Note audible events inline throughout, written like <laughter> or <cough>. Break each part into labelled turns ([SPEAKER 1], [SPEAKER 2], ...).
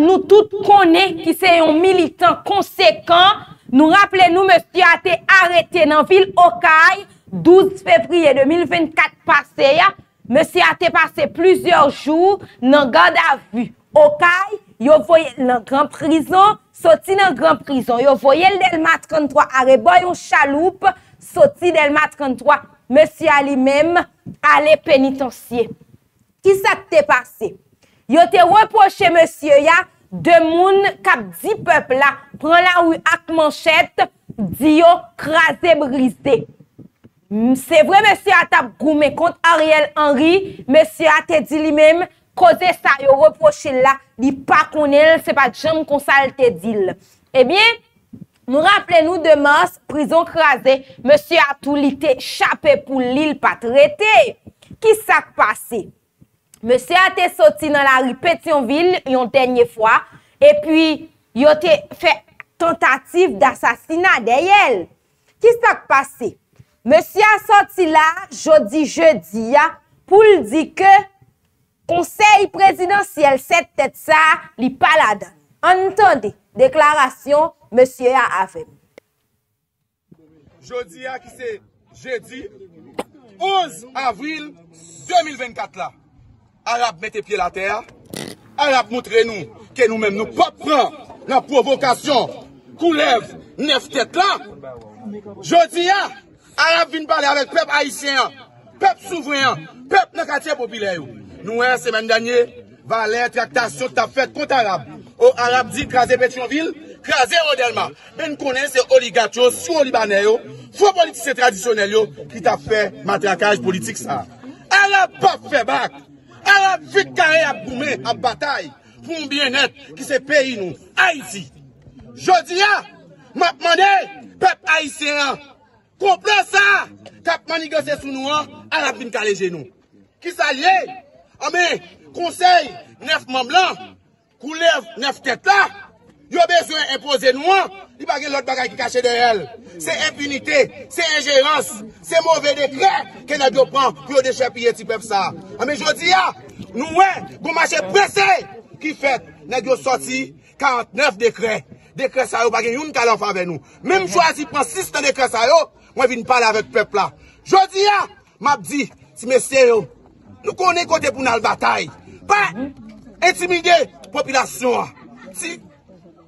[SPEAKER 1] Nou tout konen ki se yon militant konsekant Nou rappele nou monsi a te arete nan vil Okay 12 febriye 2024 pase ya Monsi a te pase plusieurs jours Nan ganda vu Okay, yo voyel nan gran prison Soti nan gran prison Yo voyel del mat 33 Areboyon chaloupe Soti del mat 33 Monsi a li mem Ale penitensye Ki sa te pase? yo te reproche monsye ya, demoun kap di pepla, pran la ou ak manchet, di yo krasè brise. Mse mm, vre monsye a tap groume kont Ariel Henry, monsye a te di li mem, kose sa yo reproche la, li pa konel, se pa jom konsal te dil. Ebyen, eh mw rapple nou de mas, prizon krasè, monsye a tou li te chapè pou li l pa trete. Ki sa kpase? Monsi a te soti nan la ripet yon vil yon tenye fwa. E pi yote fe tentatif dasasina dey el. Kis tak pase? Monsi a soti la jodi-jeudi ya. Poul di ke konsey presidansiyel setet sa li palada. Antande deklarasyon monsi a avem.
[SPEAKER 2] Jodi ya ki se jeudi 11 avril 2024 la. Arab mette pie la ter, Arab moutre nou, ke nou men nou pap pran, nan provokasyon, kou lev nef tet lan. Jodi ya, Arab vin bale avèk pep haisyen, pep souvren, pep nekate popile yo. Nou en semen danye, valen traktasyon ta fèk kont Arab. O Arab di krasè Petronvil, krasè Rodelman. Ben konen se oligatyo, sou olibanè yo, fou politise tradisyonel yo, ki ta fè matrakaj politik sa. Arab pap fe bak, Arab vik kare ap gome ap batay, foun bien net ki se peyi nou. Aisi, jodi ya, mapmane, pep Aisi lan. Komple sa, kapmane gose sou nou an, Arab vin kare genou. Ki sa liye, ame konsey nef man blan, kou lev nef tet la. Yo bezwen epose nou an, li bagen lot bagay ki kache de el. Se impunite, se injerans, se mouve de kre, ke nan yo pran, yo deche piye ti pep sa. Ame jodi ya, nou wè, gomache prese, ki fet, nan yo soti, 49 de kre, de kre sa yo bagen yon kalofan ve nou. Mèm chwa si pran 6 nan de kre sa yo, mwen vin pala vek pep la. Jodi ya, mabdi, si mesye yo, nou konen kote pou nan l batay, pa, intimide, population, ti,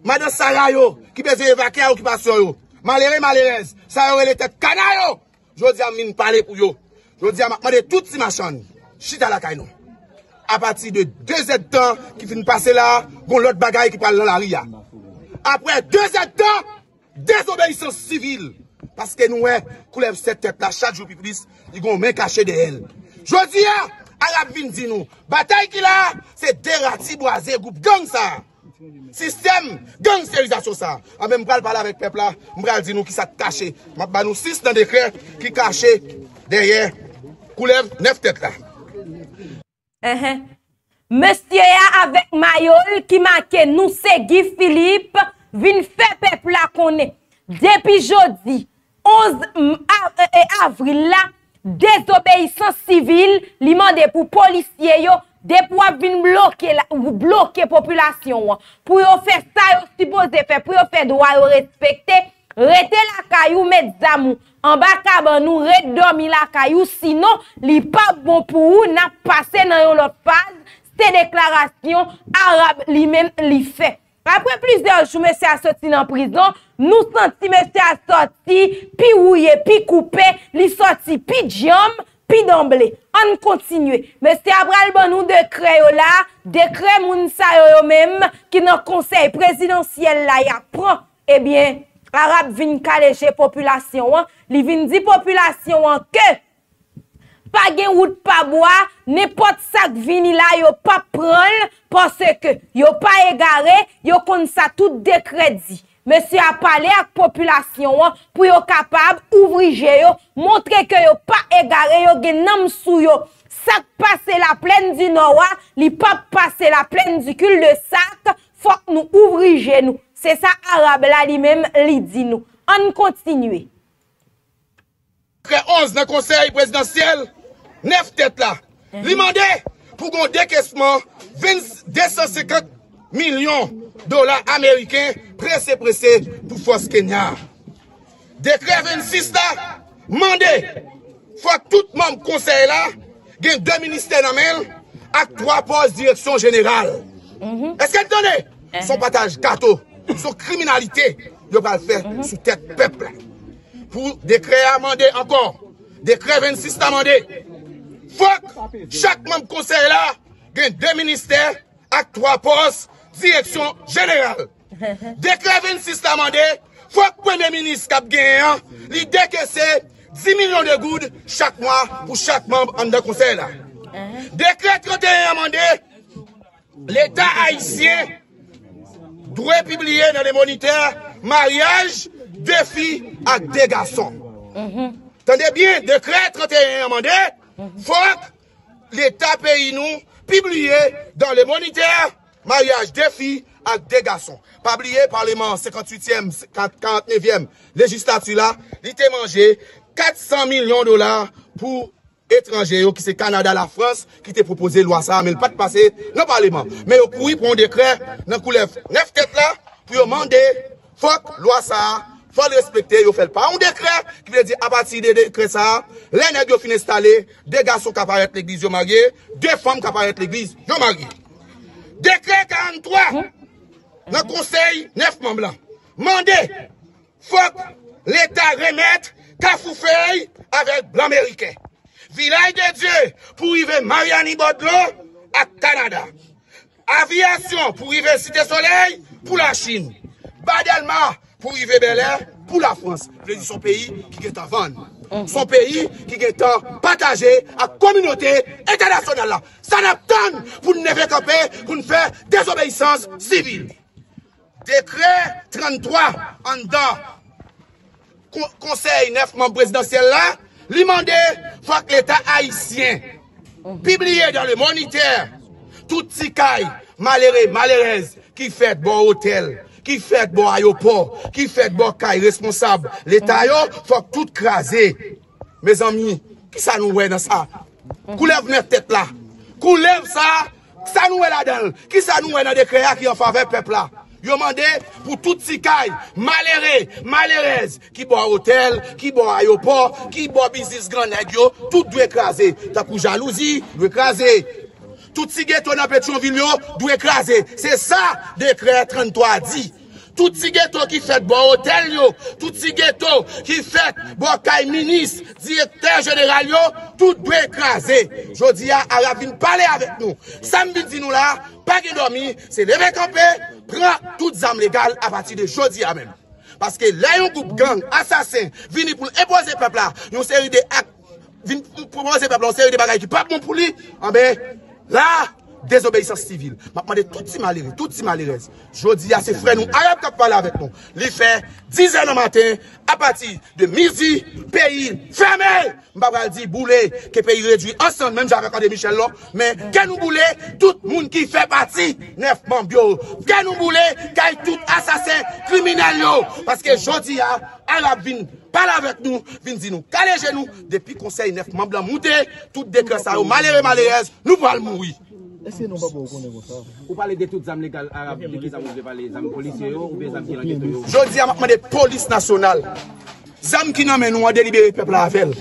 [SPEAKER 2] Ma non. de saray yo, ki beze evake a okupasyon yo. Malere malerez, saray wele tet kanay yo. Jodi ya min pale pou yo. Jodi ya ma de tout si machan, chita la kaino. A pati de dezet tan, ki fin pase bon, la, goun lot bagay ki pale la la ria. Apre dezet tan, dezobeysyon sivil. Paske nou we, koulev set tepla, chak jopi plis, yi goun men kache de el. Jodi ya, Arab vin di nou. Bata yi ki la, se derati bo aze, goup gang sa ya. Sistem ganserizasyon sa. Ame ah, mbral pala vek pepla, mbral di nou ki sa kache. Mat ba nou sis nan dekler ki kache derye koulev
[SPEAKER 1] nef tet la. Eh, eh. Mestye ya avek mayol ki make nou segi Filip, vin fe pepla konen. Depi jodi, 11 avril la, desobeysan sivil li mande pou polisyen yo De pou ap vin bloke populasyon wan. Pou yo fè sa yo sipose fè, pou yo fè dowa yo respèkte, rete la kayou med zamou. An baka ban nou, rete domi la kayou, sino li pa bon pou ou nan pase nan yon lot paz, se deklarasyon Arab li men li fè. Apre plus de anjou mè se asoti nan prizon, nou santi mè se asoti, pi ouye, pi koupe, li soti, pi djom, Pi d'emble, an kontinue. Meste abral ban nou dekre yo la, dekre moun sa yo yo mem, ki nan konsey prezidentiyel la ya pran. Ebyen, eh Arab vin kalèche populasyon an, li vin di populasyon an ke, pa gen wout pa mwa, nepot sak vini la yo pa pran, panse ke yo pa egare, yo kon sa tout dekredi. Mè si ap pale ak populasyon wè, pou yo kapab ouvrije yo, montre ke yo pa egare yo gen nam sou yo. Sak pase la plèn di nou wè, li pa pase la plèn di kül de sak, fòk nou ouvrije nou. Se sa arabe la li mèm li di nou. An kontinue. Kè 11 nan konsey presidansyel,
[SPEAKER 2] nef tèt la. Li mande pou gò dekesman 254. milyon dola Ameriken prese prese pou fos kenyar. Dekre 26 la, mande, fok tout moun konsey la, gen dè minister nan men, ak 3 pos direksyon jeneral. Eske tande, son pataj kato, son kriminalite, yo bal fè mm-hmm. sou tèt peple. Pou dekre a mande ankon, dekre 26 la mande, fok chak moun konsey la, gen dè minister, ak 3 pos, Direksyon jeneral. Dekre 26 la mande, fok pwè mè minis kap gen yon, li dekese 10 milyon de goud chak mwa pou chak mamb an da konsey la. Uh-huh. Dekre 31 la mande, l'Etat a isye drè pibliye nan le monite mariage, defi ak de gason. Uh-huh. Tande bien, dekre 31 la mande, uh-huh. fok l'Etat pe inou pibliye dan le monite mariage, Maryaj, de fi ak de gason. Pabliye, parlement, 58e, 49e, leji statu la, li te manje 400 milyon dolar pou etranje yo ki se Kanada la Frans ki te propose lwa sa. Me l pat pase, no parlement. Me yo pou yi pou yon dekre, nan kou lev, nef tet la, pou yon mande, fok lwa sa, fok lrespecte, yon fel pa. Yon dekre, ki vele di, apati de dekre sa, le neg yo fin estale, de gason kaparek l'eglise yon marye, de fom kaparek l'eglise yon marye. Dekre 43, nan konsey nefman blan. Mande, fok l'Etat remet kafou fey avèk blan merike. Vilay de Dje pou yve Mariani Bodlo ak Kanada. Aviasyon pou yve Site Soleil pou la Chin. Badalma pou yve Belè pou la Frans. Plè di son peyi ki get avan. Son peyi ki gen tan pataje a kominote etanasyonal la. Sanap ton pou nou neve kapè pou nou fè désobeyisans zibil. Dekre 33 an dan konsey nefman prezidansyel la, li mande fwa k l'eta haisyen. Bibliye dan le moniter, tout si kay malere malerez ki fèd bon hotel. Ki fèd bo a yo por, ki fèd bo kay responsab, létay yo fòk tout krasè. Mez amy, ki sa nou wè nan sa? Kou lev nè tèt la, kou lev sa, sa nou wè la del, ki sa nou wè nan de kreya ki an fave pep la. Yo mandè, pou tout si kay, malere, malerez, ki bo a hotel, ki bo a yo por, ki bo bizis grand nagyo, tout dwe krasè. Ta kou jalouzi, dwe krasè. Touti geto nan pet chanvil yo, dwe ekraze. Se sa, dekre 33 di. Touti geto ki fet bo hotel yo, touti geto ki fet bo kay minis, di eten general yo, touti dwe ekraze. Jodi ya Arab vin pale avet nou. Sam vin vin nou la, pa gen dormi, se leve kampè, pran tout zanm legal apati de jodi ya men. Paske la yon goup gang, asasen, vini pou l'eboze pepla, yon seri de ak, vini pou l'eboze pepla, yon seri de bagay ki pap moun pou li, anbe... Ah 来 Dezobeyisans sivil, mapman de tout si malire, tout si malirez Jodi ya se fre nou, Arab kak pale avek nou Li fe, dizen an maten, apati de Mirzi, peyi ferme Mba bral di boule, ke peyi redwi, ansan, menm jarekade Michel lò Men, gen nou boule, tout moun ki fe pati, nefman byo Gen nou boule, kay tout asase, kriminal yo Paske jodi ya, Arab vin pale avek nou, vin zin nou Kale gen nou, depi konsey nefman blan moun te Tout deke salo, malire malirez, nou pal moui Ese nou pa pou konen monsan. Ou pale de tout zam legal uh-huh. Arab di ki zam ouze pale zam polis yo ou pe zam silan geto yo. Jodi ya makman de polis nasyonal. Zam ki nan men wan delibere pepla avel.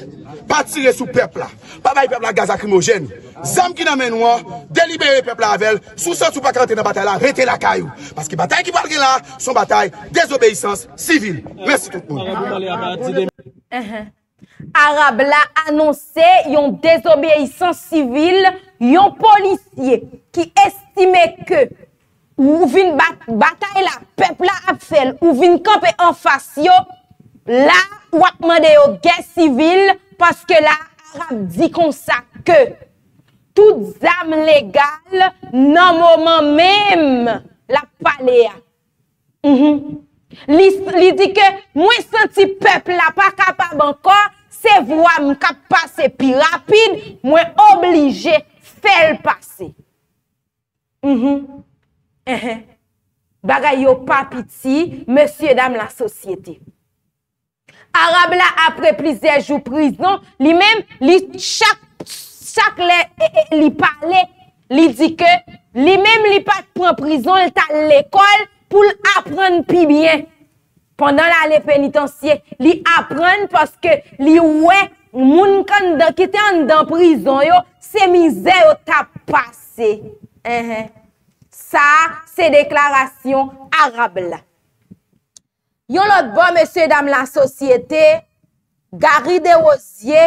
[SPEAKER 2] Pa tire sou pepla. Pa bay pepla gaz akrimogen. Zam ki nan men wan delibere pepla avel sou sens ou pa kante nan batay la rete la kayou. Paske batay ki batay la son batay dezobéisans sivil. Mersi tout moun.
[SPEAKER 1] Arab la anonse yon dezobéisans sivil monsan. yon polisye ki estime ke ou vin bataye la, pep la ap fel, ou vin kampe an fas yo, la, wakman de yo gen sivil, paske la Arab di kon sa, ke tout zame legal nan mouman menm la palea. Moum, li di ke mwen senti pep la pa kapab anka, se vwa mwen kapase pi rapide, mwen oblije Fè l'passe. Mhm. Bagay yo pa piti, Monsie dam la sosyete. Arab la apre plizej ou prison, li men, li chak le, eh, eh, li pale, li di ke, li men li pa pran prison, lita l'ekol, pou l'apren pi bien. Pendan la le penitensye, li apren, paske li wey, Moun kanda ki te an dan prizon yo, se mizè yo ta pase. Sa, se deklarasyon arable. Yo lot ba, bon, mesey dam la sosyete, gari de wosye,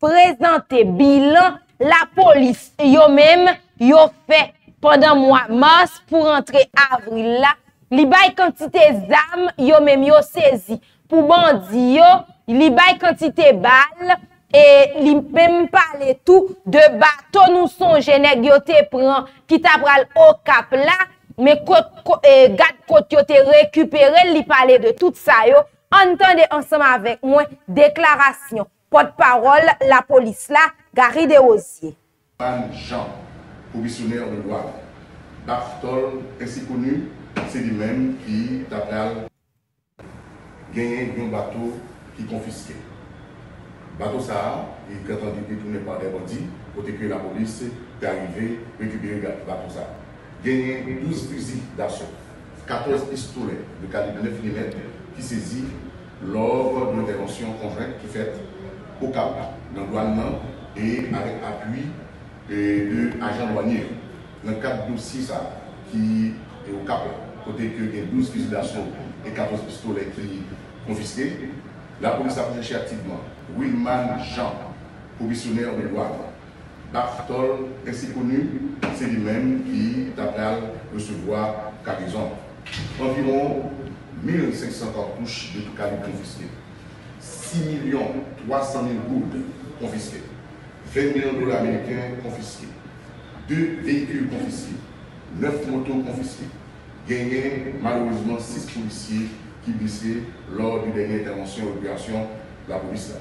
[SPEAKER 1] prezante bilan, la polis yo men yo fe. Pendan mwa mas, pou rentre avril la, li bay kantite zam, yo men yo sezi. Ou bandi yo, li bay kantite bal, e li mem pale tout, de bato nou son genèk yo te pran, ki tabral okap la, me e, gade kot yo te rekupere, li pale de tout sa yo, antande ansama avek mwen, deklarasyon, pot parol, la polis la, gari de osye.
[SPEAKER 3] Pan chan, pou bisounèr ou doan, bato ensi koni, se di men ki tabral... Il y gagné un bateau qui confisqué. Bateau ça, il est détourné par des bandits, côté que la police est arrivée, récupérer le bateau ça. Gagné 12 fusils d'assaut, 14 pistolets de calibre 9 mm qui saisit lors d'une intervention conjointe qui faite au Cap, euh, dans le douanement et avec l'appui de l'agent douanier. Dans de de ça, qui est au Cap, côté que il y a 12 fusils d'assaut et 14 pistolets qui confisqués. La police a recherché activement Wilman Jean, commissionnaire de loi. Bartol, ainsi connu, c'est lui-même qui d'après recevoir cargaison. Environ 1500 cartouches de calibre confisquées. 6 300 000 gouttes confisquées. 20 millions de dollars américains confisqués. 2 véhicules confisqués. 9 motos confisquées, Gagné malheureusement 6 policiers qui blessé lors d'une dernière intervention et opération de la police.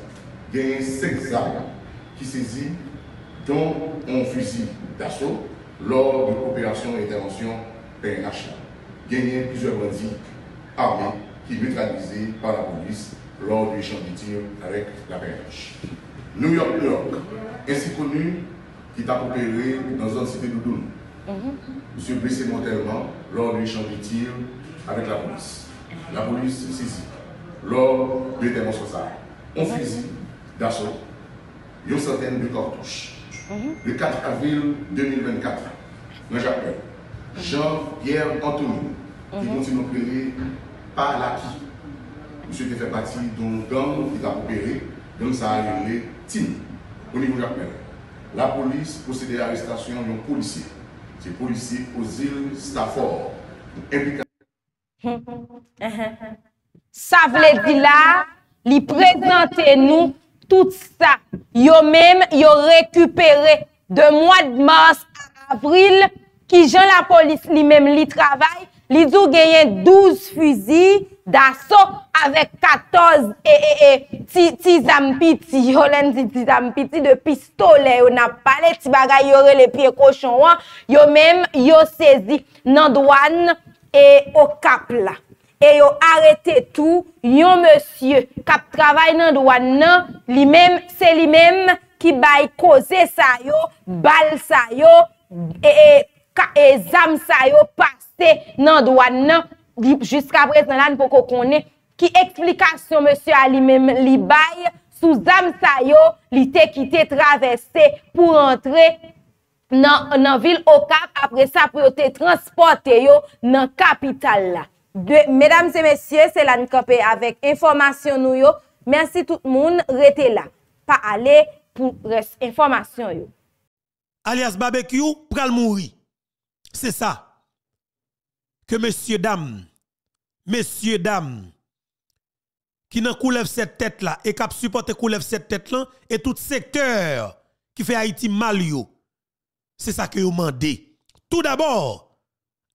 [SPEAKER 3] Il y a armes qui saisit dont un fusil d'assaut lors de l'opération et intervention PNH. Il y a plusieurs bandits armés qui sont neutralisés par la police lors du échange de tir avec la PNH. New York, New York, ainsi connu, qui a coopéré dans une cité de d'Oudoun. Mhm. Monsieur blessé mortellement lors du échange de tir avec la police la police saisit lors de démonstrations. On fusil d'assaut, une centaine de cartouches. Mhm. Le 4 avril 2024, dans Japon, mhm. Jean-Pierre Anthony, qui mhm. continue d'opérer par la vie, Monsieur qui fait partie d'un gang qui a opéré, donc ça a été au niveau Japon. La police procédait à l'arrestation d'un policier. C'est policier aux îles Stafford.
[SPEAKER 1] sa vle di la li prezante nou tout sa yo men yo rekuperi de mwa de mars avril ki jan la polis li men li travay li zou genyen 12 fuzi daso avek 14 e e e ti zampiti <laughs> yo len ti zampiti de pistole yo men yo sezi nan douan E yo kapla, e yo arete tou, yon monsye kap travay nan douan nan, li mem, se li mem ki bay koze sayo, bal sayo, e, e, e zam sayo pase nan douan nan, jiska brez nan lan pou ko kone, ki eksplikasyon monsye a li mem, li bay sou zam sayo, li te kite traveste pou entre, nan vil okap apre sa pou yo te transporte yo nan kapital la. Medam se mesye, se lan kope avèk informasyon nou yo, mersi tout moun rete la, pa ale pou informasyon yo.
[SPEAKER 4] Alias barbecue pral moui, se sa, ke mesye dam, mesye dam, ki nan koulev set tèt la, e kap supporte koulev set tèt la, e tout sektèr ki fè Haiti mal yo, c'est ça que vous demandez. Tout d'abord,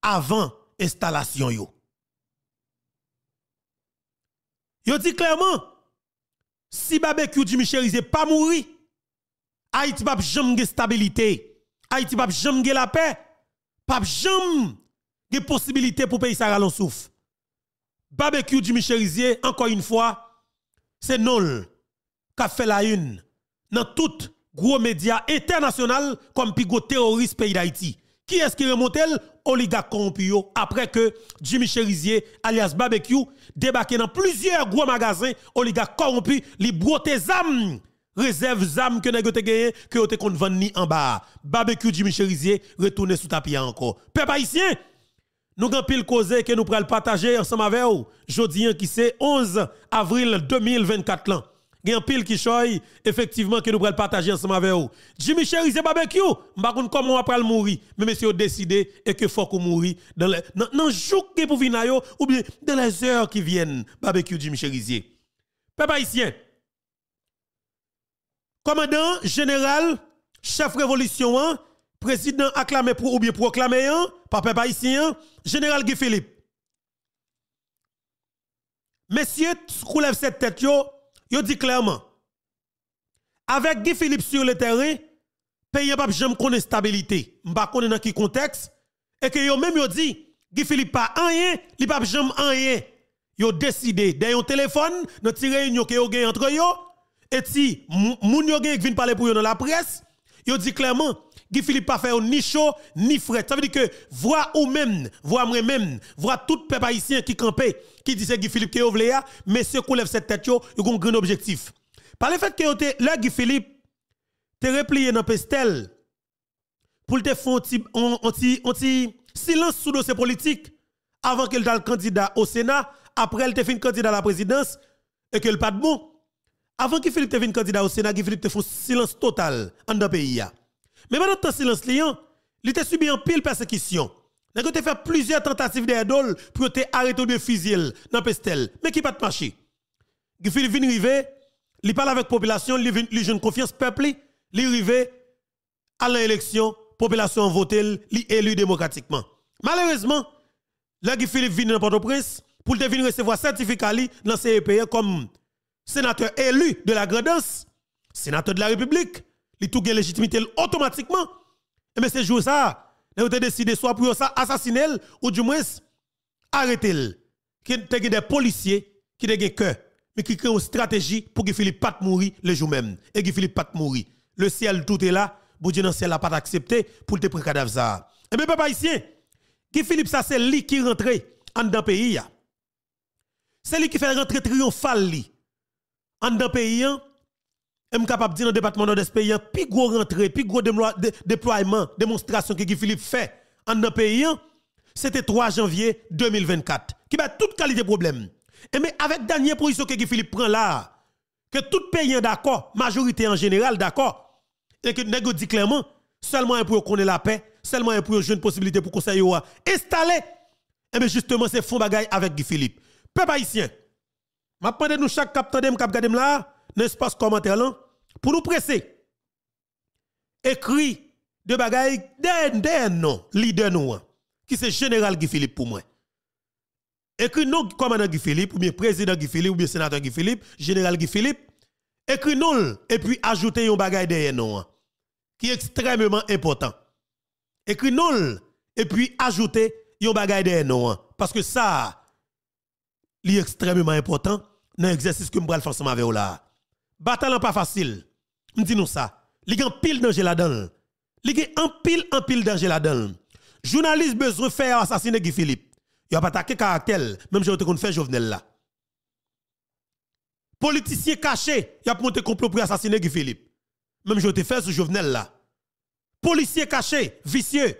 [SPEAKER 4] avant installation Vous Yo dit clairement, si barbecue du n'est pas mourir, Haïti pas jamais stabilité, Haïti pas jamais la paix, pas jamais de possibilité pour pays sa ralon Barbecue du Michelisier, encore une fois, c'est nul qu'a fait la une dans tout gros médias internationaux comme pigo terroriste pays d'Haïti. Qui est-ce qui remonte oligarque corrompu après que Jimmy Cherizier alias Barbecue débarqué dans plusieurs gros magasins oligarque corrompu li tes zam réserve zam que nèg te gagné que te kon en bas barbecue Jimmy Cherizier retourne sous tapis encore peuple haïtien nous avons pile causé que nous prenons partager ensemble avec vous. Jodi qui c'est 11 avril 2024 Gen pile qui choy effectivement que nous pral partager ensemble avec vous. Jimmy Cherizier barbecue, m'a konn comment on pral mourir, mais monsieur décidé et que faut qu'on mourir dans le jour qui pour vinayo, ou bien dans les heures qui viennent barbecue Jimmy Cherizier. Peuple haïtien. Commandant général, chef révolution président acclamé ou bien proclamé par peuple haïtien, général Guy Philippe. Messieurs, soulève cette tête yo Yo dit clairement, avec Guy Philippe sur le terrain, pays pas jamais Je stabilité. M'pa connaît dans qui contexte et que yo même yo dit Guy Philippe pas rien, li pas jamais rien. Yo décidé de yon téléphone tirer une réunion entre yo et si moun yo vient parler pour yo dans la presse, yo dit clairement Guy Philippe pas fait ni chaud ni frais. Ça veut dire que voit ou même, voit moi-même, voit tout peuple haïtien qui campait, qui disait Guy Philippe qui est là, mais ceux qui lève cette tête, ils ont un grand objectif. Par le fait que là, Guy Philippe, te replié dans Pestel pour te faire un silence sous dossier politique avant qu'elle soit candidat au Sénat, après elle te un candidat à la présidence et qu'elle pas de bon. Avant que Philippe te fin candidat au Sénat, Guy Philippe te fait silence total en le pays. Mais pendant le silence liant, il a subi une pile persécution. Il a fait plusieurs tentatives d'adoles pour arrêter de fusil dans Pestel, mais qui pas de marché. Il vient arriver, il parle avec la population, il une confiance peuple, il arrive à l'élection, la population vote, il élu démocratiquement. Malheureusement, là Philippe vient dans Port-au-Prince pour recevoir recevoir certificat dans e pays e comme sénateur élu de la Grandance, sénateur de la République li tout légitimité automatiquement. Et eh mais c'est jour ça, vous avons décidé soit pour ça assassiner ou du moins arrêter Qui des policiers qui des cœur mais qui créent une stratégie pour que Philippe pas mourir le jour même et que Philippe pas mouru. Le ciel tout est là, bon Dieu dans le ciel a pas accepté pour te prendre cadavre ça. Et eh bien papa ici, Philippe ça c'est lui qui rentre en dans pays C'est lui qui fait rentrer triomphal en dans pays hein suis capable de dire dans le département de est pays, plus gros rentrée, plus gros déploiement, démonstration que Guy Philippe fait en un pays, c'était 3 janvier 2024. Qui va toute qualité de problème. Et mais avec dernière position que Guy Philippe prend là, que tout pays est d'accord, majorité en général d'accord, et que nous dit clairement, seulement un pour qu'on la paix, seulement un pour une possibilité pour conseil installer. Et bien justement, c'est fond bagaille avec Guy Philippe. Peuple haïtien, je nous chaque capteur de là, pas ce commentaire là, pour nous presser. Écris de bagaille d'un leader nous, hein. qui c'est général Guy Philippe pour moi. Écris non commandant Guy Philippe, ou bien président Guy Philippe, ou bien sénateur Guy Philippe, général Guy Philippe. Écrit non, et puis ajoutez un bagaille derrière non, hein. qui est extrêmement important. Écris non, et puis ajoutez un bagaille derrière non, hein. parce que ça, est extrêmement important dans l'exercice que je vais faire ensemble avec là bataille pas facile. On nous ça. Il y a un pile danger là-dedans. Il y a un pile en pile danger là-dedans. Journaliste besoin faire assassiner Guy Philippe. Il a pas attaqué caractère, même si on fait Jovenel là. Politicien caché, il a monté complot pour assassiner Guy Philippe. Même si on fait ce Jovenel là. Policier caché, vicieux,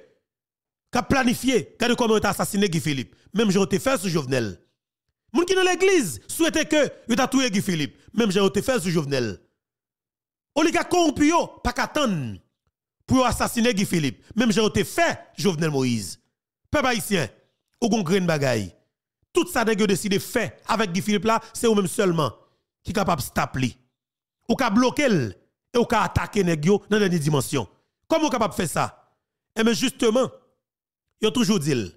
[SPEAKER 4] qui a planifié, qui a assassiné Guy Philippe. Même si on fait ce Jovenel. Moun qui dans l'église souhaitait que vous tué Guy Philippe. Même j'ai été fait sous Jovenel. Oligarque corrompu, pas qu'attendre pour assassiner Guy Philippe. Même j'ai été fait Jovenel Moïse. Peuple haïtien, ou gon grain bagaille. Tout ça que décidé faire avec Guy Philippe là, c'est vous même seulement qui capable de Ou ka bloquer et ou ka attaquer nèg dans les dimensions. Comment capable faire ça Et eh mais ben justement, ont toujours dit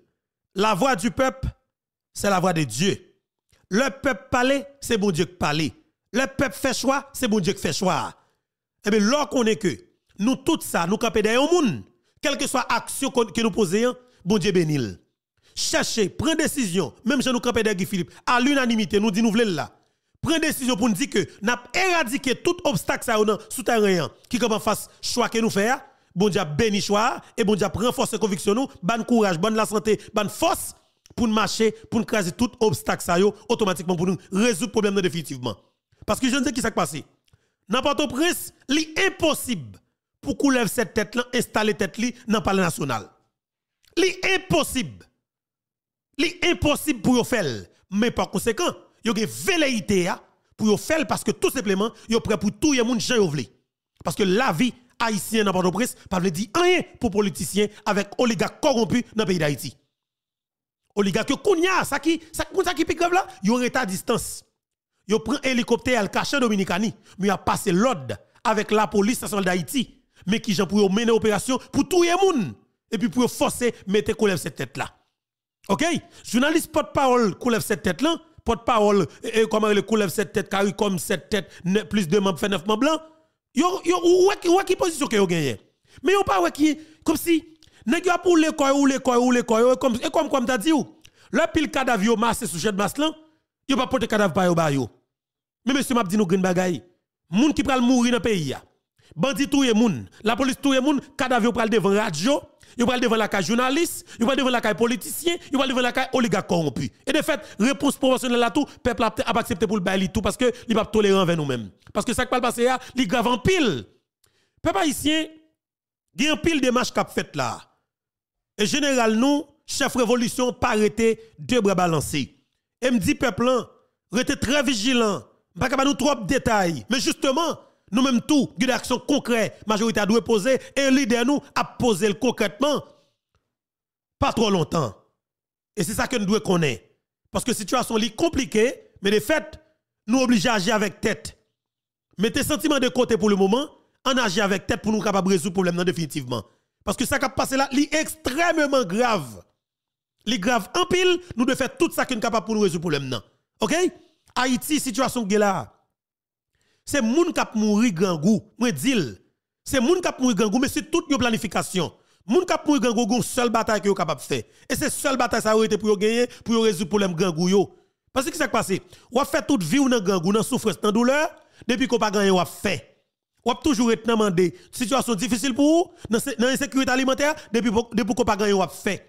[SPEAKER 4] la voix du peuple, c'est la voix de Dieu. Le peuple parle, c'est bon Dieu qui parle. Le peuple fait choix, c'est bon Dieu qui fait choix. Eh bien, lorsqu'on est que nous tout ça, nous camper derrière le monde, quelle que soit l'action que nous posons, bon Dieu bénil. Cherchez, prenez décision, même si nous camper derrière Philippe, à l'unanimité, nous disons nous voulons là. Prenez décision pour nous dire que nous avons éradiqué tout obstacle sous terre. qui comme faire face choix que nous faisons. Bon Dieu béni choix et bon Dieu et conviction nous, courage, bonne la santé, bonne force pour nous marcher, pour nous craser tout obstacle, ça automatiquement pour nous résoudre le problème définitivement. Parce que je ne sais qui s'est passé. N'importe au prince, impossible pour qu'on lève cette tête-là, installer tête là dans le palais national. impossible. est impossible pour vous faire. Mais par conséquent, il y a une velléité pour y faire parce que tout simplement, est prêt pour tout le monde que Parce que la vie haïtienne dans Port-au-Prince, pas veut dire rien pour politiciens avec oligarques corrompus dans le pays d'Haïti que kounya ça qui ça ça qui pique là yo à distance yo prend hélicoptère al cacher dominicani mais a passé l'ordre avec la police nationale d'Haïti mais qui j'en pour mener opération pour tout le monde et puis pour forcer mettre collève cette tête là OK journaliste porte-parole collève cette tête là porte-parole et comment le collève cette tête carré comme cette tête plus de membres fait neuf membres blanc yo yo ouais qui position que yo gagné mais yo pas ouais qui comme si Nèg yo pour l'école ou l'école ou comme e et comme comme t'as dit le pile cadavre yo masse sous jet masse là, yo pas porter cadavre pa yo ba yo. Mais monsieur m'a dit nous grande bagaille. Moun qui pral mourir dans pays Bandit touye moun, la police touye moun, cadavre yo pral devant radio, yo pral devant la cage journaliste, yo pral devant la cage politicien, yo pral devant la cage oligarque corrompu. Et de fait, réponse proportionnelle là tout, peuple a accepté pour le bail tout parce que li pas tolérant envers nous-mêmes. Parce que ça qui va passer là, li grave en pile. Peuple haïtien, il y a pile de match cap fait là. Et général, nous, chef révolution, pas arrêter de bras balancés. Et me dit, peuple, hein, restez très vigilant. Pas capable nous trop de détails. Mais justement, nous même tout, une action concrète, majorité a dû poser, et leader nous a posé concrètement, pas trop longtemps. Et c'est ça que nous devons connaître. Parce que la situation est compliquée, mais de fait, nous obligés à agir avec tête. Mettez sentiment de côté pour le moment, en agir avec tête pour nous capables de résoudre le problème définitivement. Parce que ça qui a passé là, c'est extrêmement grave. C'est grave en pile, nous devons faire tout ça qui est capable pour nous résoudre le problème. OK? Haïti, situation qui est là. C'est moun kap mouri grand goût. Moi dis C'est moun a mouri grand goût, mais c'est toute une planification. Moun qui mouri grand goût, la seule bataille qui est capable de faire. Et c'est la seule bataille qui a été pour gagner, pour résoudre le problème grand goût. Parce que ce qui s'est passé? Vous a fait toute vie ou dans grand goût, dans souffrance, dans douleur, depuis qu'on pas gagné vous a fait. Ou toujours être demandé, situation difficile pour vous, dans l'insécurité alimentaire, depuis depuis qu'on pas gagné ou fait.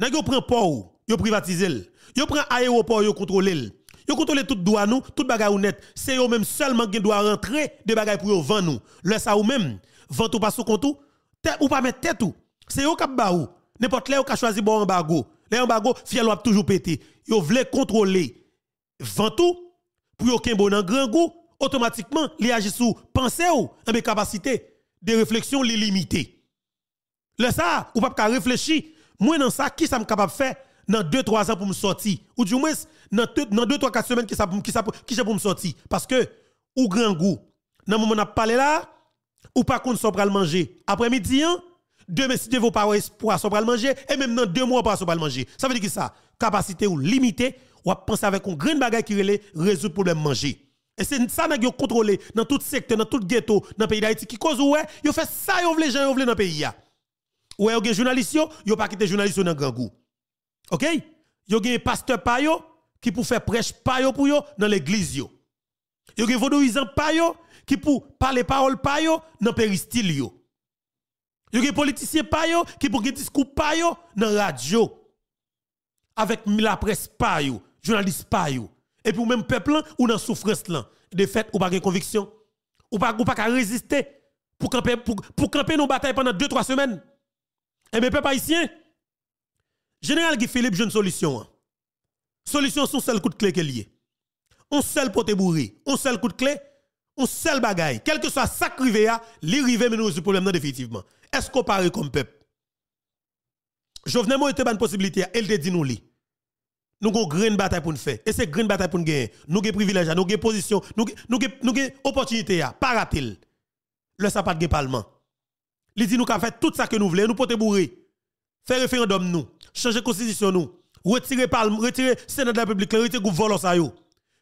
[SPEAKER 4] Nan yo prend port, yo privatisez... yo prend aéroport, vous contrôlez. Yo contrôle tout droit nous, tout bagay ou net. C'est vous même seulement qui doit rentrer Des bagay pour yo vendre nous. Le ça ou même, vente ou pas sous ne ou, pas mettre tête ou. C'est qui kap ba ou. N'importe là ou ka choisi bon embargo. Le embargo, fiel ou toujours pété. Vous voulez contrôler vente tout, pour vous ken bon grand goût automatiquement, il agit sous pensée ou en capacités, de réflexion illimitée. Le ça, ou pas qu'à réfléchir, moi dans ça, qui ça me capable de faire dans 2-3 ans pour me sortir. Ou du moins, dans 2-3-4 semaines, qui ça, qui ça, qui me sortir. Parce que, ou grand goût, dans le moment où on a là, ou pas qu'on s'en le manger. Après-midi, hein, demain, si vous vos pour espoir, s'en le manger. Et même dans deux mois, pas s'en le manger. Ça veut dire que ça, capacité ou limitée, ou à penser avec un grand bagage qui résout le problème manger. Et c'est ça que vous contrôlé dans tout secteur, dans tout ghetto, dans le pays d'Haïti, qui cause ouais, vous fait ça, vous voulez les gens, vous voulez dans le pays. Ouais, vous avez journalistes, vous pas quitté journalistes dans le grand goût. OK? Vous avez pasteur pasteurs qui pour faire prêche pour yo dans l'église yo. Vous des vaudouisant pa qui pour parler parole pa dans le péristyle yo. Vous politiciens politicien qui pour discours pa dans la radio. Avec la presse pa journalistes journaliste et puis, même peuple, ou dans souffrance, là, de fait, ou pas de conviction. Ou pas, qu'à résister pour camper, pour, nos batailles pendant 2-3 semaines. Et eh bien, peuple haïtien, général Guy Philippe, j'ai une solution. Hein. Solution, son seul coup de clé qu'elle y est. On seul pote bourré, on seul coup de clé, on seul bagaille. Quel que soit ça rivé, les rivé, mais nous le problème, définitivement. Est-ce qu'on parle comme peuple? Jovenel Moïse était une possibilité, elle te dit nous li nous avons une grande bataille pour nous faire. Et c'est une grande bataille pour nous gagner. Nous avons privilège, nous avons position, nous avons opportunité. Pas rater. Le sapat pas de parlement. Il dit nous a fait tout ça que nous voulons, nous pouvons bourrer. Faire référendum nous, changer constitution nous, retirer le retirer Sénat de la République, retirer gouvernement ça yo.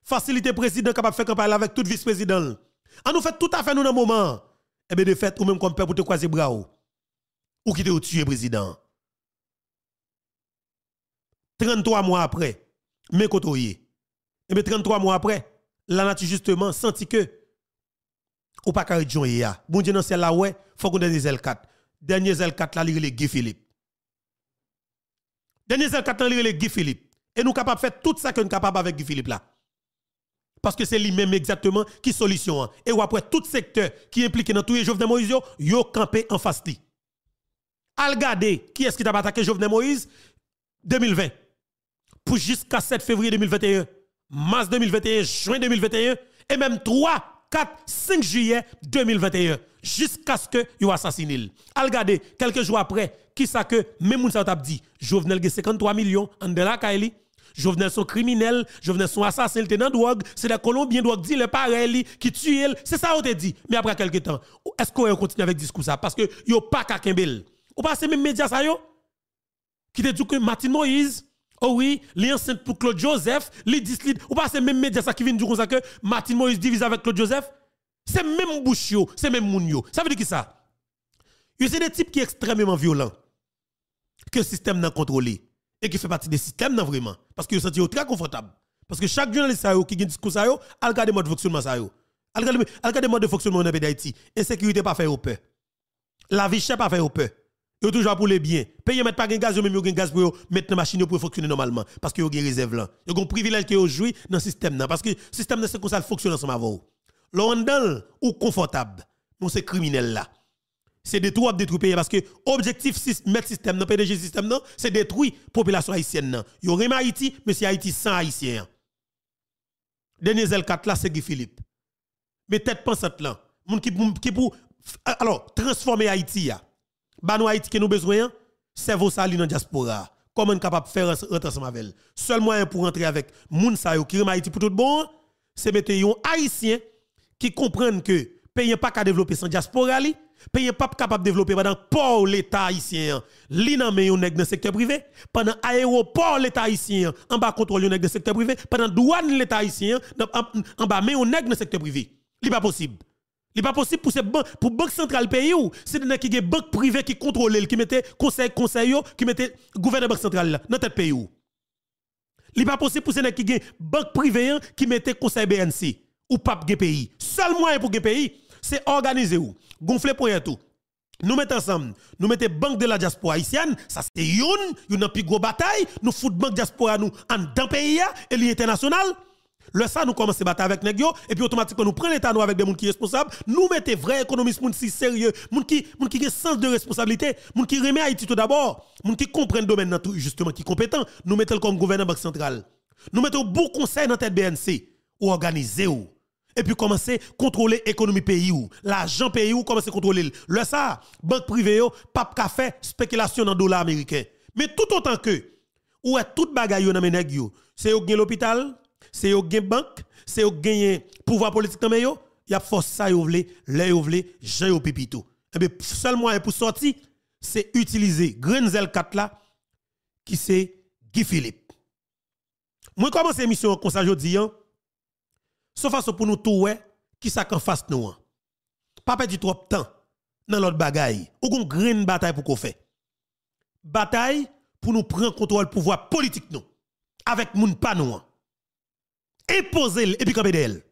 [SPEAKER 4] Faciliter président capable de faire campagne avec tout vice-président. En ah, nous fait tout à fait nous dans le moment. Et eh bien de fait, ou même comme père pour te croiser bras ou. Ou quitter ou tuer président. 33 mois après, mes côtoyés. Et bien 33 mois après, la nature justement senti que ou pas carré John ya. Bon Dieu dans c'est là ouais, faut qu'on dernier L4. Dernier L4 là lire les Guy Philippe. Dernier L4 là lire les Guy Philippe. Et nous de faire tout ça que nous capables avec Guy Philippe là. Parce que c'est lui-même exactement qui solution. Hein. Et après tout secteur qui impliqué dans tous les Jovenel Moïse, yo, est campé en face li. qui est-ce qui t'a attaqué Jovenel Moïse 2020 pour jusqu'à 7 février 2021, mars 2021, juin 2021, et même 3, 4, 5 juillet 2021, jusqu'à ce que vous assassinez. Regardez, quelques jours après, qui ça que même ça dit, Jovenel a 53 millions en de la Kaili. Jovenel sont criminels, Jovenel sont assassins, ils dans drogue, c'est des Colombiens drogue dit les pareils qui tue, c'est ça on te dit. Mais après quelques temps, est-ce qu'on continue avec discours ça parce que a pas qu'à Kembel. Ou passe même médias ça yo qui te dit que Martin Moïse Oh oui, les enceintes pour Claude Joseph, les dislites, ou pas c'est même médias, ça qui vient du comme que Martin Moïse divise avec Claude Joseph. C'est même bouchio, c'est même mounio. Ça veut dire qui ça? Y c'est des types qui sont extrêmement violents que le système n'a contrôlé et qui fait partie des systèmes non vraiment parce que vous senti très confortable parce que chaque journaliste qui a discours il yo, al de mode fonctionnement Il yo. Al modes mode de fonctionnement dans pays d'Haïti, insécurité pas fait au peur. La vie chère pas fait au peur. Yo toujours pour les bien. Payez mettre pas gain gaz, yo même yo gaz pour yo mettre machine pour fonctionner normalement parce que yo gain réserve là. Yo un privilège que yo joui dans système là parce que système là c'est comme ça fonctionne ensemble avec L'on ou confortable. Non c'est criminel là. C'est détruire détruit pays parce que objectif mettre système dans PDG système non, c'est détruire population haïtienne non. Yo rem Haïti, mais c'est Haïti sans haïtien. Denis 4 là c'est Guy Philippe. Mais tête pensante là, moun qui qui pour alors transformer Haïti là bah nous Haïti que nous besoin, c'est vos sali dans diaspora. Comment est capable faire rentrer ensemble avec Seul moyen pour rentrer avec moun sa yo qui Haïti pour tout bon, c'est mettre yon haïtien qui comprennent que pays pas de développer sans diaspora li, pays pas capable de développer pendant port l'état haïtien, li nan men yon nèg dans secteur privé, pendant aéroport l'état haïtien, en bas contrôle yon dans secteur privé, pendant douane l'état haïtien, en bas men yon nèg dans secteur privé. Li pas possible. Ce n'est pas possible pour les banques, pour banque centrale pays ou c'est des banques privées qui contrôlent, qui mettent conseil, conseil, qui mettent gouvernement banque centrale dans tête pays ou. n'est pas possible pour les banques privées hein, qui mettent conseil BNC ou pas de pays. Seul moyen pour le pays, c'est organiser ou gonfler pour tout. Nous mettons ensemble, nous mettons banque de la diaspora haïtienne, ça c'est une, une plus grosse bataille, nous fout banque diaspora nous en dans pays hein, et l'international. Le nous commençons à battre avec les et puis automatiquement, nous prenons l'État avec des gens qui sont responsables, nous mettons vrais économistes, gens si sérieux, gens qui ont un sens de responsabilité, gens qui remet Haïti tout d'abord, gens qui comprennent le domaine, justement, qui sont compétents, nous mettons comme gouvernement Banque Centrale. Nous mettons un bon conseil dans tête BNC, ou organiser ou. Et puis commencer à contrôler l'économie pays ou l'argent pays ou commencer à contrôler. Le ça, banque privée, pape café, spéculation dans le dollar américain. Mais tout autant que, Où est toute bagaille dans les c'est au l'hôpital, c'est au gain banque, c'est au gagner pouvoir politique dans Il y a force ça yo vle, les yo vle, j'ai au pépito. Et bien seul moyen pour sortir, c'est utiliser Grenzel 4 là qui c'est Guy Philippe. Moi commence émission comme ça je dis, hein? Sauf façon pour nous tout qui ça qu'en face nous. Hein? Pas perdre trop de temps dans l'autre bagaille. Ou qu'on grande bataille pour qu'on fait. Bataille pour nous prendre contrôle pouvoir politique nous avec moun pas nous. Hein? imposer et puis camper d'elle.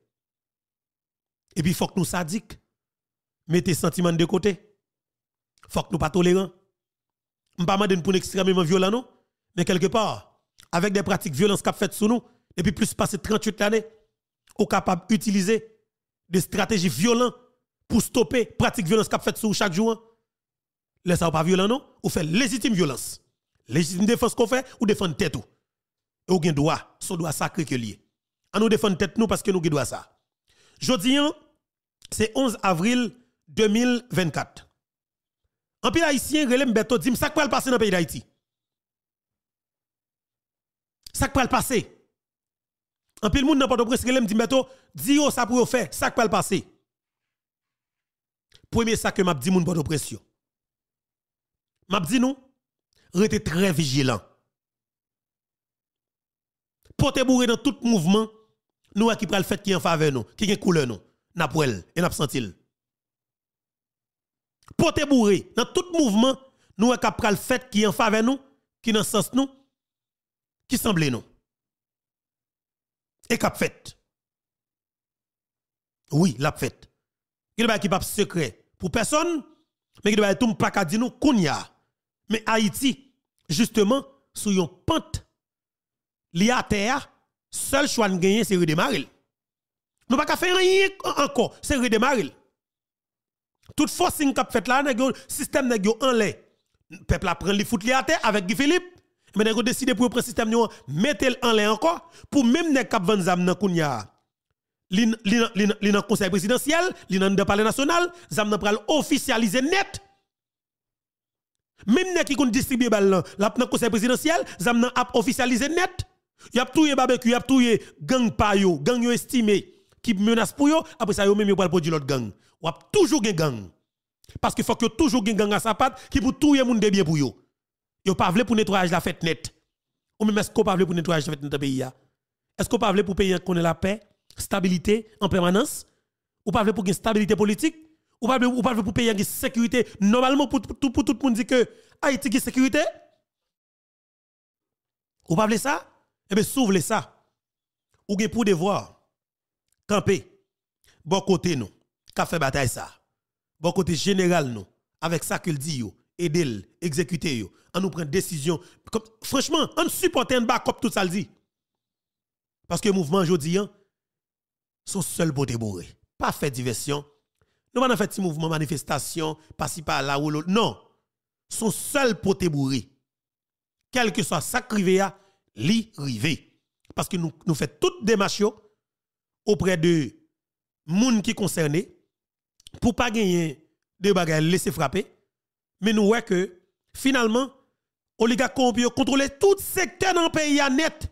[SPEAKER 4] Et puis faut que nous sadiques. Mettez sentiments de côté. Faut que nous pas tolérants. On pas nous pour extrêmement violent non, mais quelque part avec des pratiques violentes qu'a faites sur nous depuis plus passé 38 années, au capable d'utiliser des stratégies violentes pour stopper pratiques violence qu'a fait sur chaque jour. Hein. Laisse ça pas violent non, ou fait légitime violence. Légitime défense qu'on fait ou défendre tête ou. Et ou droit, son droit sacré que lié à nous défendre tête nous parce que nous qui doit ça. Jodi hein, c'est 11 avril 2024. En pays haïtien, relève Beto dit ça le passer dans le pays d'Haïti. Ça le passer. En pile monde n'importe pas relève dit Beto dit ça pour faire, ça le passer. Premier ça que m'a dit moun port pas d'oppression. M'a dit nous restez très vigilant. Portez bourré dans tout mouvement nous qui pral fait qui en faveur nous, qui gen couleur nous, n'a pour elle et n'a senti. Pote bourré dans tout mouvement, nous qui pral fait qui en faveur nous, qui dans sens nous, qui semble nous. Et cap fête... Oui, l'a fête. Il ba qui pas secret pour personne, mais il tout pas ka nous kounya. Mais Haïti justement sous yon pente li à terre seul choix de gagner, c'est redémarrer. Nous pas faire rien encore, c'est redémarrer. Toute force qu'on a fait là, le système n'est en l'air. Le peuple prend les le à terre avec Guy Philippe. Mais a décidé pour prendre le système, mettez en l'air encore pour même les cap 20 zam dans le conseil présidentiel, li dans le palais national, zam nan pral officialiser net. Même nek qui kon distribuer bal la dans conseil présidentiel, zam nan officialisé net y a barbecue, y a tout gang pa yo, gang yo estime, qui menace pour yo, après ça yo même yo pas produire l'autre gang. Ou a toujours des gang. Parce que faut que toujours gen gang à sa patte qui pour tout moun de bien pour yo. Yo pas vle pour nettoyage la fête net. Ou même est-ce qu'on pas vle pour nettoyage la fête net dans pays Est-ce qu'on pas vle pour pays ait la paix, stabilité en permanence Ou pas vle pour une stabilité politique Ou pas vle, ou pour payer une sécurité normalement pour tout pour tout monde dit que Haïti qui sécurité Ou pas vle ça eh bien, souvle ça. Ou pour devoir camper bon côté nous, qu'a fait bataille ça. Bon côté général nous, avec ça qu'il dit yo, aider, exécuter yo, on nous prend décision. franchement, on supporte un backup tout ça le dit. Parce que mouvement jodi hein, son seul beauté bourré. Pas fait diversion. Nous pas fait petit mouvement manifestation, pas si par là ou l'autre. Non. Son seul te bourré. Quel que soit sacrivé li rivé. Parce que nous, nous faisons toutes démarches auprès de moun qui concerné pour pas gagner de bagages laisser frapper. Mais nous voyons que finalement, oligarques ont contrôlé tout secteur dans le pays net.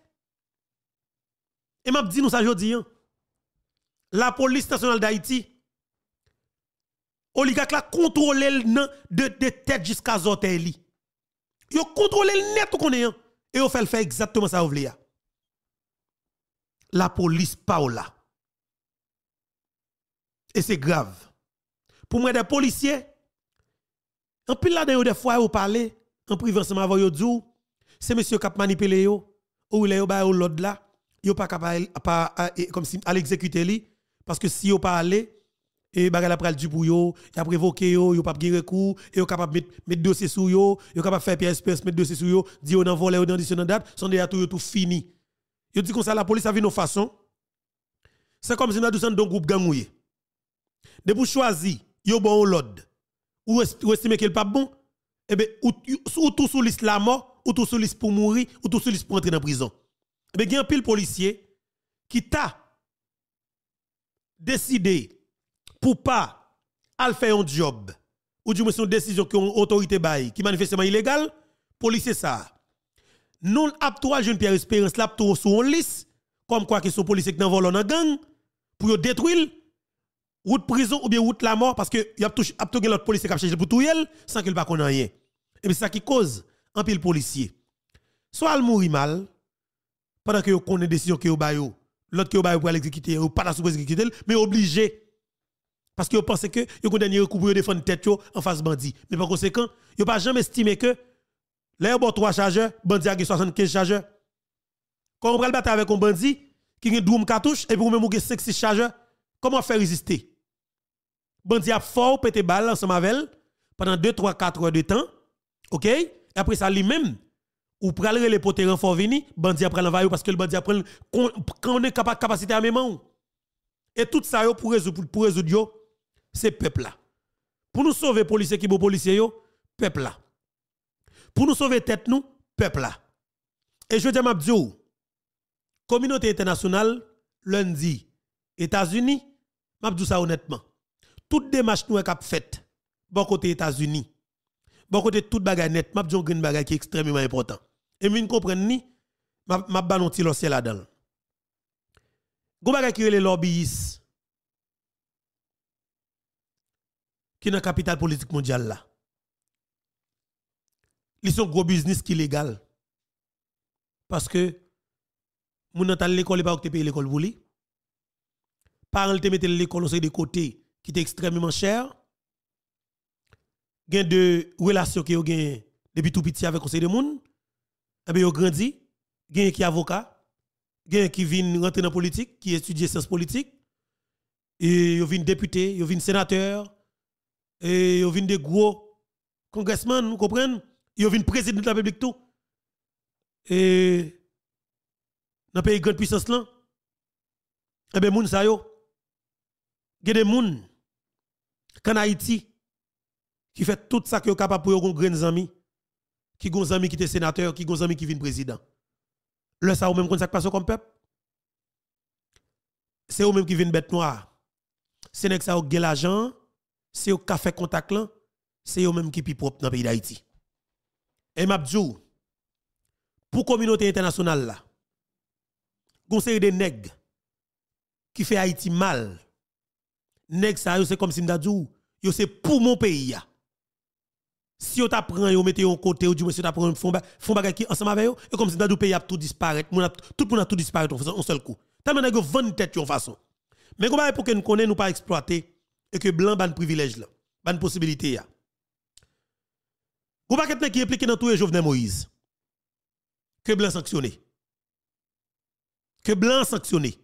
[SPEAKER 4] Et m'a dit nous ça aujourd'hui. Hein, la police nationale d'Haïti, oligarques la contrôlent de, de tête jusqu'à Zotéli. Ils contrôlent net qu'on est. Hein. Et vous faites faire exactement ça vous voulez. Hein. La police parle. Et c'est grave. Pour moi, des policiers, en plus là des fois, vous parlez, en privé ensemble avec vous, c'est monsieur qui a manipulé ou il est au l'autre là, il n'est pas capable, eh, comme l'exécuter lui, parce que si vous pas et bagarre la pral du pour yo, y a prévoqué yo, yo pas guérir coup, et yo capable mettre mettre dossier sou yo, yo capable faire pièce mettre dossier sou yo, dire on en volé ou dans dictionnaire dans date, sont déjà tout tout fini. Yo dit comme ça la police a vu nos façons. C'est comme si nous sommes don groupe gangoué. De pou choisir, yo bon ou l'od. Ou estime qu'il pas bon, eh ben ou, ou tout sous liste la mort, ou tout sous lis pour mourir, ou tout sous lis pour entrer dans prison. Eh ben il y a un pile policier qui t'a décidé pour pas faire un job ou du moins une décision que autorité bail qui manifestement illégale police ça Nous ap trois jeune Pierre Espérance là tout sur une liste comme quoi que sont policiers qui dans volon dans gang pour détruire route prison ou bien route la mort parce que y a un ap l'autre policier qui a changé pour tout sans qu'il pas connaissent rien et c'est ça qui cause un pile policier soit il mourit mal pendant que connaît décision que yo bail l'autre que yo pour l'exécuter ou pas la supposé exécuter mais obligé parce que vous pensez que vous avez un coup défendre tête en face de bandit. Mais par conséquent, vous pas jamais estimé que y a trois chargeurs, bandit a 75 chargeurs. Quand on prend le battre avec un bandit qui a 12 cartouches et vous même avez 5 6 chargeurs, comment faire résister Bandit a fort pété balle ensemble avec elle pendant 2 3 4 heures de temps. OK et Après ça lui-même ou pral les potes renfort vini, bandit après l'envahir parce que le bandit après quand on est capable capacité à même. Et tout ça pour résoudre pour résoudre c'est peuple là. Pour nous sauver policiers qui sont policiers, peuple là. Pour nous sauver tête nous, peuple là. Et je veux dire la communauté internationale, lundi, États-Unis, m'a dit ça honnêtement. toutes démarches nous avons faites bon côté États-Unis, bon côté toute bagaille net, m'a dit une bagaille qui est extrêmement important. Et vous comprenez ni, m'a balancé le ciel là-dedans. Gon qui est les lobbyistes qui est dans la capitale politique mondiale là. Ils sont gros business qui légal. Parce que, mon pas l'école, et pas que payer l'école pour lui. Parents te mettent l'école de côté... qui est extrêmement cher. a de relations qui ont gagné depuis tout petit avec conseil de monde. Et eh bien, ils grandi. Gain qui avocat. Gain qui vient rentrer dans la politique, qui étudie sciences politiques. Et ils Il député, a des sénateur et ils viennent des gros congressmen, vous comprenez Ils viennent président de la République tout. Et dans le pays grande puissance là, eh bien, moun sa yo, il y a des gens Haïti qui fait tout ça que sont capable pour avoir grands amis, qui ont des amis qui sont sénateurs, qui ont des amis qui viennent président. Le ça ou même passe comme peuple. C'est eux même qui viennent bête noire. C'est eux pas ont l'argent, c'est au qui fait contact là, c'est eux même qui sont propre dans le pays d'Haïti. Et m'a pour la communauté internationale là, conseil des nègres qui fait Haïti mal. Nèg ça c'est comme si m'a yo c'est pour mon pays Si on t'apprend vous mettez en côté ou du moins si on t'apprend font font bagay qui ensemble avec vous, et comme si dans pays a tout disparu, tout a tout disparu en seul coup. Tellement nèg vendre tête en façon. Mais comment pour que nous connaissons nous pas exploiter et que blanc ban privilège là, ban possibilité ya. pouvez paquet qui impliqué dans tout les Jovenel Moïse. Que blanc sanctionné. Que blanc sanctionné.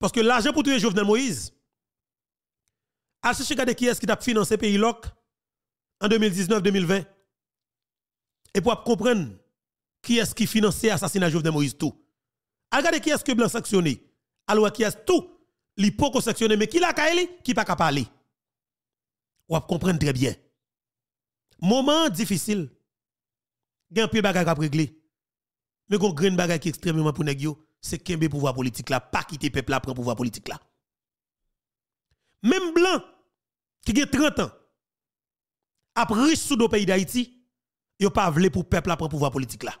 [SPEAKER 4] Parce que l'argent pour tous les Jovenel Moïse, à chercher qui est-ce qui a financé pays LOC en 2019-2020. Et pour comprendre qui est-ce qui financé l'assassinat de Jovenel Moïse tout. regarder qui est-ce que blanc sanctionné. Alors qui est-ce tout li mais qui la kaeli qui pas parler. Ou comprendre très bien. Moment difficile. Gen pile bagay à régler. Mais gon grain bagay qui extrêmement pour nèg yo, c'est kembe pouvoir politique là, pas quitter peuple là prend pouvoir politique là. Même blanc qui a 30 ans après le sous le pays d'Haïti, yo pas vle pour peuple prendre pouvoir politique là.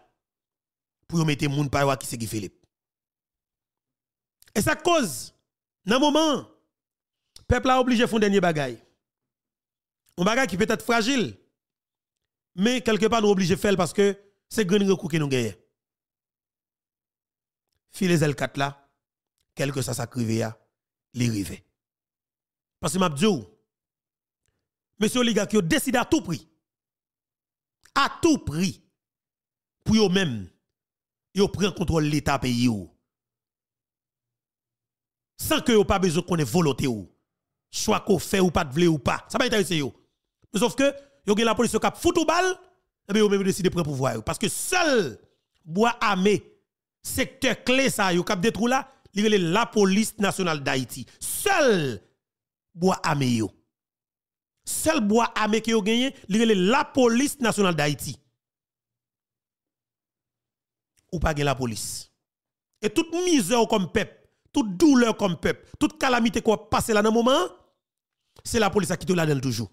[SPEAKER 4] Pour yon mettre moun pa qui c'est Guy Philippe. Et ça cause dans le moment, le peuple a obligé de faire un dernier bagaille. Un bagaille qui peut être fragile, mais quelque part nous obligé de faire parce que c'est grand recours que nous gagne. Filez les 4 là, quelque ça s'acrivé est les Parce que m'a M. monsieur Liga qui décide à tout prix, à tout prix, pour eux-mêmes, ils prennent contrôle l'État pays sans que vous pas besoin qu'on ait volonté ou. Soit qu'on fait ou pas de ou pas. Ça va yo. Mais Sauf que, yon gen la police qui a foutu balle, et eh bien même décidé de prendre pouvoir. Parce que seul bois armé, secteur clé ça, vous cap trous là, il la police nationale d'Haïti. Seul bois armé Seul bois armé qui a gagné, il la police nationale d'Haïti. Ou pas la police. Et toute misère comme peuple toute douleur comme peuple, toute calamité qu'on passe là dans le moment, c'est la police qui te la donne toujours.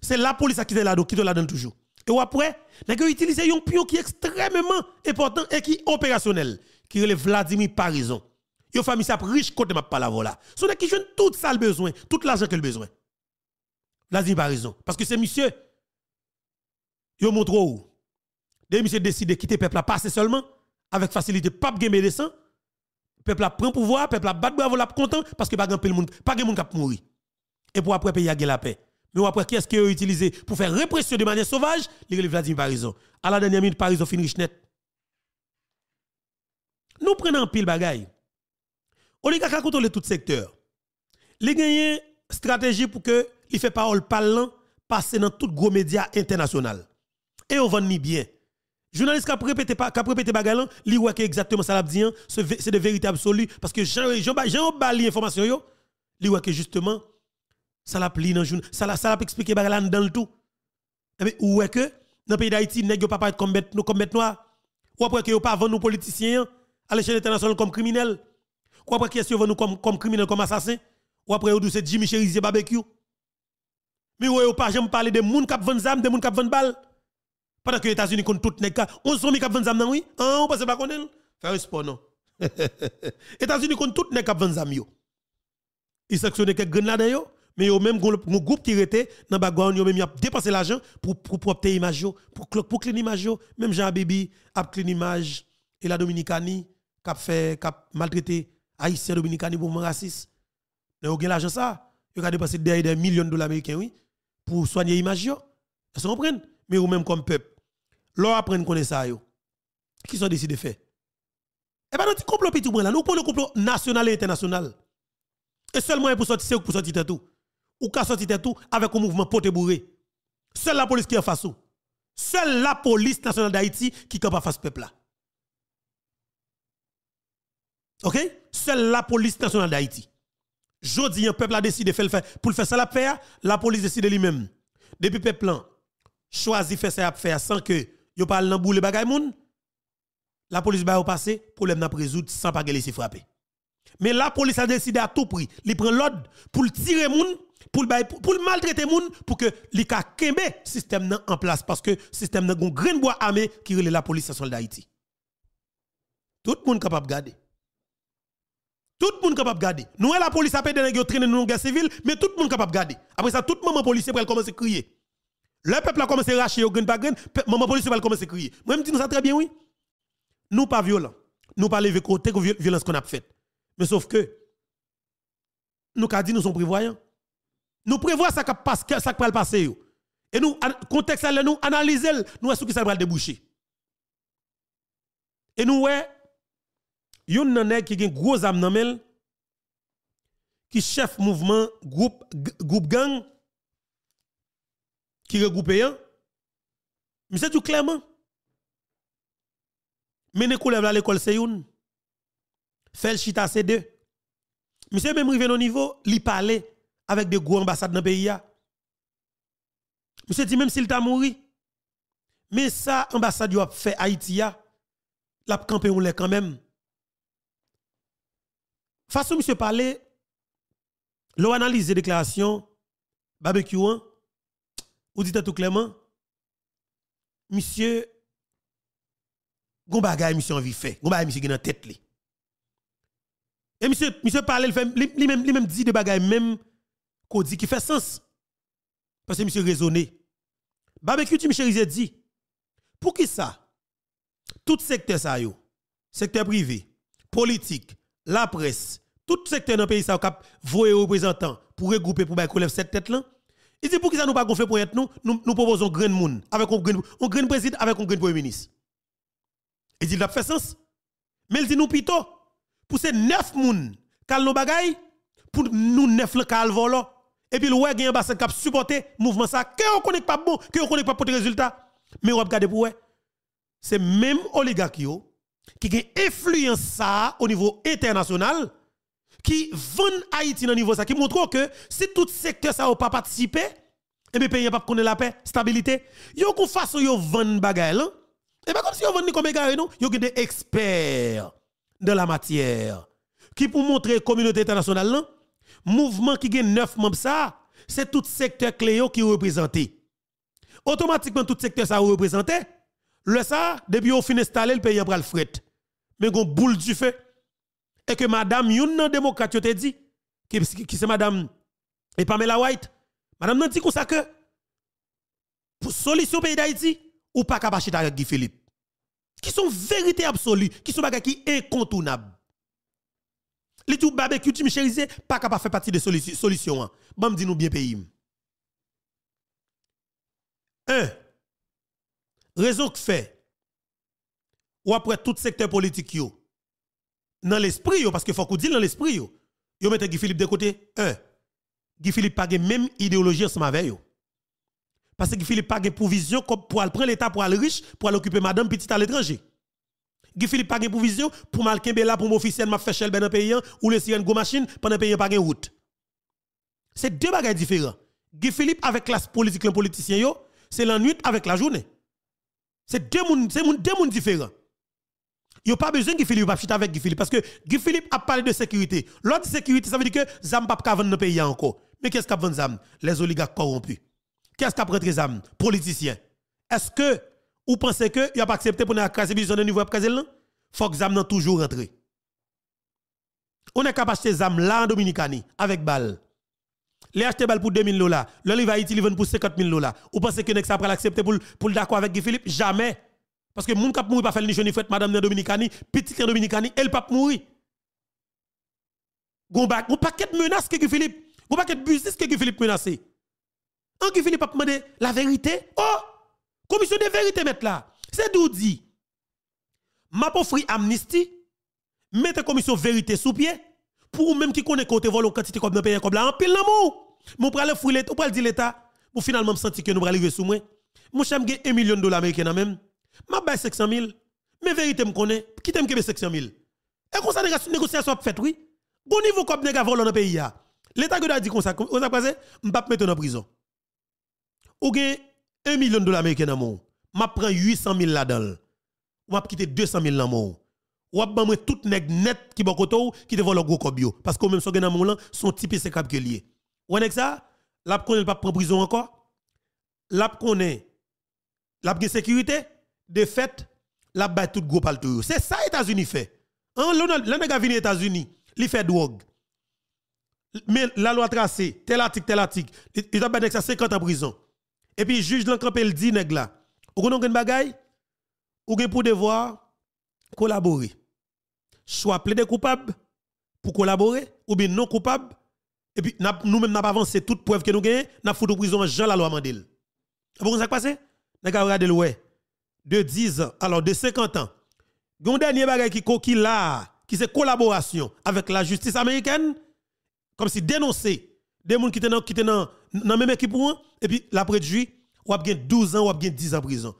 [SPEAKER 4] C'est la police qui te la qui toujours. Et après, nous utilise un pion qui est extrêmement important et qui est opérationnel, qui est le Vladimir Parison. une famille ça riche côté ma parole là. Ce qui jeune tout ça le besoin, tout l'argent qu'elle besoin. Vladimir Parison parce que c'est monsieur yo montre où. monsieur décide quitter le peuple à passer seulement avec facilité de pape de médecin peuple a pris pouvoir, peuple a battu bravo, l'a content parce que pas grand monde, pas grand monde qui mourir. Et pour après y a la paix. Mais après qui est-ce qu'il a utilisé pour faire répression de manière sauvage, les Vladimir Parizon. À la dernière minute Parizon finit riche net. Nous prenons en pile bagaille. Oligarque contrôlé tout secteur. Les une stratégie pour que il fait parole parlant passer dans tout gros médias international. Et on vend ni bien. Journaliste qui a répété pas bagalan, li ouais exactement ça l'a dit, hein. c'est de vérité absolue parce que Jean Jean l'information bali information yo, li justement ça l'a dans ça l'a expliqué bagalan dans le tout. Mais eh où est-ce que dans le pays d'Haïti, nèg yo pas paraître comme bête comme bête noire. Ou après que yo pas vendre nos politiciens à l'échelle internationale comme criminel. Ou après ne vendre nous comme comme criminels comme assassins. Ou après pas c'est Jimmy Cherizier barbecue. Mais où est-ce ne yo pas j'aime parler de moun qui zam de moun qui vendre balles. Pendant que les États-Unis comptent tout les cas, on se qui a 20 oui, hein, on passe pas connaître. Faire sport non. <laughs> États-Unis comptent tout les cas ans. Ils yo. Ils sanctionnent quelques grenades mais yo même un groupe qui était dans background yo même y a dépensé l'argent pour pour propter pour pour clean même Jean Bibi a clean l'image et la Dominicanie qui a fait qui a maltraité haïtien Dominicanie pour un raciste. Mais ont gagne l'argent ça, yo a dépensé des millions de dollars américains oui pour soigner l'image. Ils Vous comprenez? Mais vous même comme peuple l'on apprend qu'on est ça, Qui sont décidés de faire? Eh bien, notre complot petit là, nous prenons le complot national et international. Et seulement pour sortir, c'est pour sortir tout. Ou qu'à sortir tout avec un mouvement poté bourré. Seule la police qui est face Seule la police nationale d'Haïti qui est pas face peuple là. OK Seule la police nationale d'Haïti. Jodi, un peuple a décidé de faire pour le faire ça la paix, la police décide lui-même. Depuis peuple choisit faire ça à faire sans que yo parle dans boule bagay moun. La police va passer, problème n'a résolu sans pas laisser frapper. Mais la police a décidé à tout prix, il prend l'ordre pour tirer moun, pour pour maltraiter moun pour que li ka kembe système nan en place parce que système nan gon grain bois armé qui rele la police à soldat Haïti. Tout le monde capable de garder. Tout le monde capable de garder. Nous, la police a pédé yo traîner dans la guerre civile, mais tout le monde capable de garder. Après ça, tout moment policier pour commence à crier. Le peuple a commencé à racher au grain par gun. maman police va commencer à crier. Moi, je dis ça très bien, oui. Nous pas violents. Nous pas levé côté de violence qu'on a faite. Mais sauf que, nous dit nous sommes prévoyants. Nous prévoyons ça qui passe, ça qui passer. Et nous, contexte, nous analysons, nous est ce qui ça va déboucher. Et nous, ouais, des un qui gen gros âme qui chef mouvement, groupe, groupe gang, qui regroupe Monsieur Mais tout clairement. Mais les collègues à l'école, c'est Fait le chita, c'est deux. Monsieur même arrivé au niveau, li parler avec des gros ambassades dans le pays. Monsieur dit même s'il t'a mort. Mais ça, l'ambassade a fait Haïti, l'a campé on les quand même. Façon monsieur parler, l'on analyse les déclarations, barbecue 1, ou dit tout clairement, monsieur, gon bagay monsieur envie fait, gon bagay monsieur qui dans tête li. Et monsieur monsieur parle lui même lui même dit des bagay même qu'on dit qui fait sens. Parce que monsieur raisonné. Barbecue tu monsieur dit pour qui ça Tout secteur ça yo, secteur privé, politique, la presse, tout secteur dans le pays ça cap voyer représentants pour regrouper pour bail cette tête là il dit pour qui ça nous pas gonfler pour être nous, nous, un proposons grand monde avec un grand, un président avec un grand premier ministre. Il dit il a fait sens. Mais il dit nous plutôt pour ces neuf monde, qui nos bagay pour nous neuf le cal là et puis le ouais qui bassin cap supporter mouvement ça que on connaît pas bon que on connaît pas pour résultat mais on regarder pour ouais c'est même oligarque qui ont influence ça au niveau international qui vendent Haïti dans niveau ça, qui montre que si tout secteur ça n'a pas participé, et bien pays pas connaître la paix, stabilité, yo qu'on façon yo vendre bagay hein? Et bien comme si yo vend comme égaré non, yo des experts dans la matière qui pour montrer communauté internationale le hein? mouvement qui gagne 9 membres ça, c'est tout secteur clé qui représenté. Automatiquement tout secteur ça représenté. Le ça depuis au fin installé le pays pris le fret. Mais une boule du feu et que madame youn nan démocrate te dit qui c'est madame et Pamela White madame nan dit comme ça que pour solution pays d'Haïti ou pas capable acheter avec Guy Philippe qui sont vérité absolue qui sont bagay qui incontournables les tout barbecue tu chérisé pas capable faire partie de solution solution hein. bon dis nous bien pays un raison que fait ou après tout secteur politique yo dans l'esprit, parce que faut qu'on dise dans l'esprit, yo, yo mettez Guy Philippe de côté, un, Guy Philippe pas même idéologie ensemble avec yo. Parce que Guy Philippe pas provision pour aller prendre l'État, pour aller riche, pour aller occuper madame petite à l'étranger. Guy Philippe pas provision pour mal là pour officiel m'a fait chel ben pays hein, ou le sirène go machine pendant pays pas route. C'est deux bagages différents. Guy Philippe avec classe politique, politicien, politicien, c'est la nuit avec la journée. C'est deux personnes c'est deux mondes différents. Il n'y a pas besoin de Philippe, pas chita avec Guy Philippe. Parce que Guy Philippe a parlé de sécurité. L'autre sécurité, ça veut dire que Zam pas vendre le pays encore. Mais qu'est-ce qu'a vendre Zam Les oligarques corrompus. Qu'est-ce qu'a prêté Zam Politiciens. Est-ce que vous pensez que il a pas accepté pour nous casser besoin de niveau casser Faut que Zam toujours rentré. On est capable d'acheter Zam là en Dominicanie avec balle. Les acheter balle pour 2000 dollars. le livre Haïti, il vend pour 50 000 dollars. Vous pensez que ça pas l'accepter pour, pour d'accord avec Guy Philippe Jamais. Parce que moun kap mouri pas faire ni jeune madame nan Dominicani, petite dans Dominicani, elle pas mourir. Gon ba, gon paquet de menaces que Philippe, gon paquet de business que Philippe menace. En qui Philippe a demandé la vérité, oh commission de vérité met là. C'est d'où dit. M'a offri amnistie, mettre commission vérité sous pied pour même qui connaît côté vol quantité comme dans pays comme là en pile l'amour. Mon pral l'état, on pral dire l'état, pour finalement me sentir que nous pral vivre sous moi. Mon chambre 1 million de dollars américains même m'a baisse 600 000. Mais vérité me connaît, qui t'aime que 500 000. Et comme ça, négociation fait, oui. Bon niveau comme nègre dans le pays. L'État a dit comme ça, comme a passé, m'pap mettre en prison. Ou gen 1 million de dollars américains dans mon. M'a prend 800 000 là-dedans. Ou m'a quitté 200 000 dans mon. Ou m'a ban tout nèg net qui bon koto qui te vole gros kobio. Parce que même son gen dans mon là, son type c'est cap que lié. Ou nèg ça, l'a connaît pas prend prison encore. L'a connaît. L'a sécurité de fait, la baille tout gros palto. C'est ça États-Unis fait. Hein, l'année venu vini États-Unis, il fait drogue. Mais la loi tracée, tel article, tel article, il doit mettre 50 ans en prison. Et puis juge l'encampé il dit nèg là, ou a une bagaille ou pour devoir collaborer. Soit plaider coupable pour collaborer ou bien non coupable et puis nous-mêmes n'avons pas avancé toute preuve que nous nous n'a foutu prison Jean la loi Mandel. Vous savez ça qui passe? N'a pas regardé le ouais de 10 ans, alors de 50 ans, Yon dernier bagay qui coquille là, qui c'est collaboration avec la justice américaine, comme si dénoncé des gens qui étaient dans la dans même équipe, et puis la préjudice, ou a 12 ans, ou a 10 ans en prison.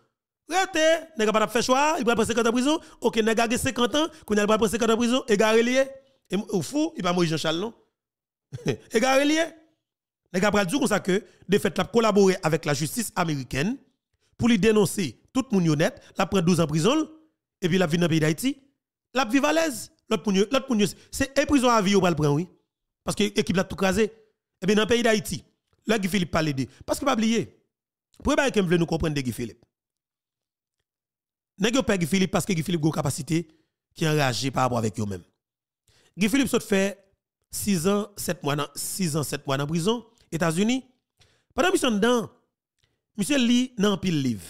[SPEAKER 4] Rete, nèg pas fait choix, il va passer 50 ans en prison. OK, nèg a 50 ans, qu'on va passer 50 ans en prison, égaré lié. Et fou, il va mourir Jean Charles non. égaré <laughs> lié. Nèg a dit comme ça que de fait la collaborer avec la justice américaine pour lui dénoncer tout moun honnête, la prend 12 ans en prison, et puis la vit dans le pays d'Haïti, la vit à l'aise. L'autre monde, c'est une prison à vie ou pas le prendre, oui. Parce que l'équipe l'a tout crasé. Et eh bien dans le pays d'Haïti, là, Guy Philippe pas l'aider. Parce que pas oublier, pour que vous nous comprendre de Guy Philippe. nest pas Guy Philippe parce que Guy Philippe a une capacité qui a réagi par rapport avec eux même Guy Philippe saute fait 6 ans, 7 mois dans, 6 ans, 7 mois dans prison, États-Unis. Pendant sont dedans, Monsieur n'a dans pile livre.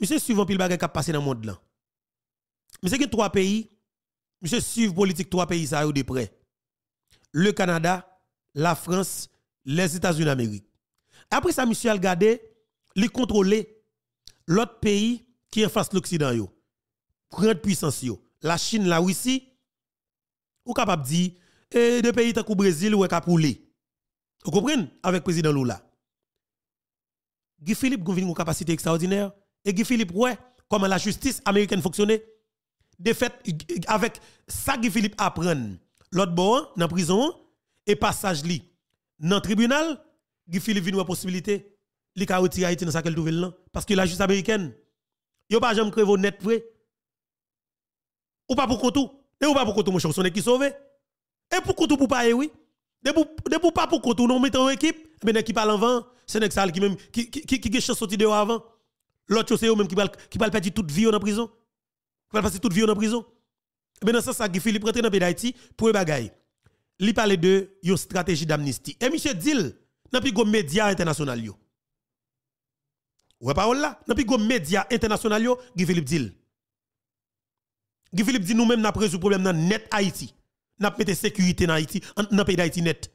[SPEAKER 4] Monsieur suivant pile bagay qui passé dans le monde là. Monsieur a trois pays. Monsieur suivre politique trois pays ça de près. Le Canada, la France, les États-Unis d'Amérique. Après ça monsieur a regardé, il contrôler l'autre pays qui est face l'occident yo. Grande puissance yo. La Chine, la Russie ou capable de dire et eh, pays comme le Brésil ou Capoulé, Vous comprenez avec président Lula. Guy Philippe gouverne une capacité extraordinaire. Et Guy Philippe, ouais, comment la justice américaine fonctionnait. De fait, avec ça, Guy Philippe apprend l'autre bon dans la prison et passage li dans le tribunal, Guy Philippe vient une possibilité. Il a retiré Haïti dans sa qu'elle nouvelle Parce que la justice américaine, il n'y a pas jamais créé net prêt? Ou pas pour tout. Et ou pas pour koutou mon cher, est qui sauvé. Et pour tout, pour pas, eh oui. De pour, pas pour tout, non, mettons équipe, mais eh ben, l'équipe à l'envers c'est Nexal qui même qui qui qui chance sorti dehors avant. L'autre chose, c'est eux même qui va qui va perdre toute vie en prison. Qui va passer toute vie en prison. Mais dans ce sens, Guy Philippe rentre dans pays d'Haïti pour bagaille. Il parle de une stratégie d'amnistie. Et Michel Dil, dans plus gros médias internationaux. Ou parole là, dans plus gros médias internationaux, Guy Philippe Dil. Guy Philippe dit nous-mêmes n'a résolu problème dans net Haïti. N'a pas sécurité dans Haïti, dans pays d'Haïti net.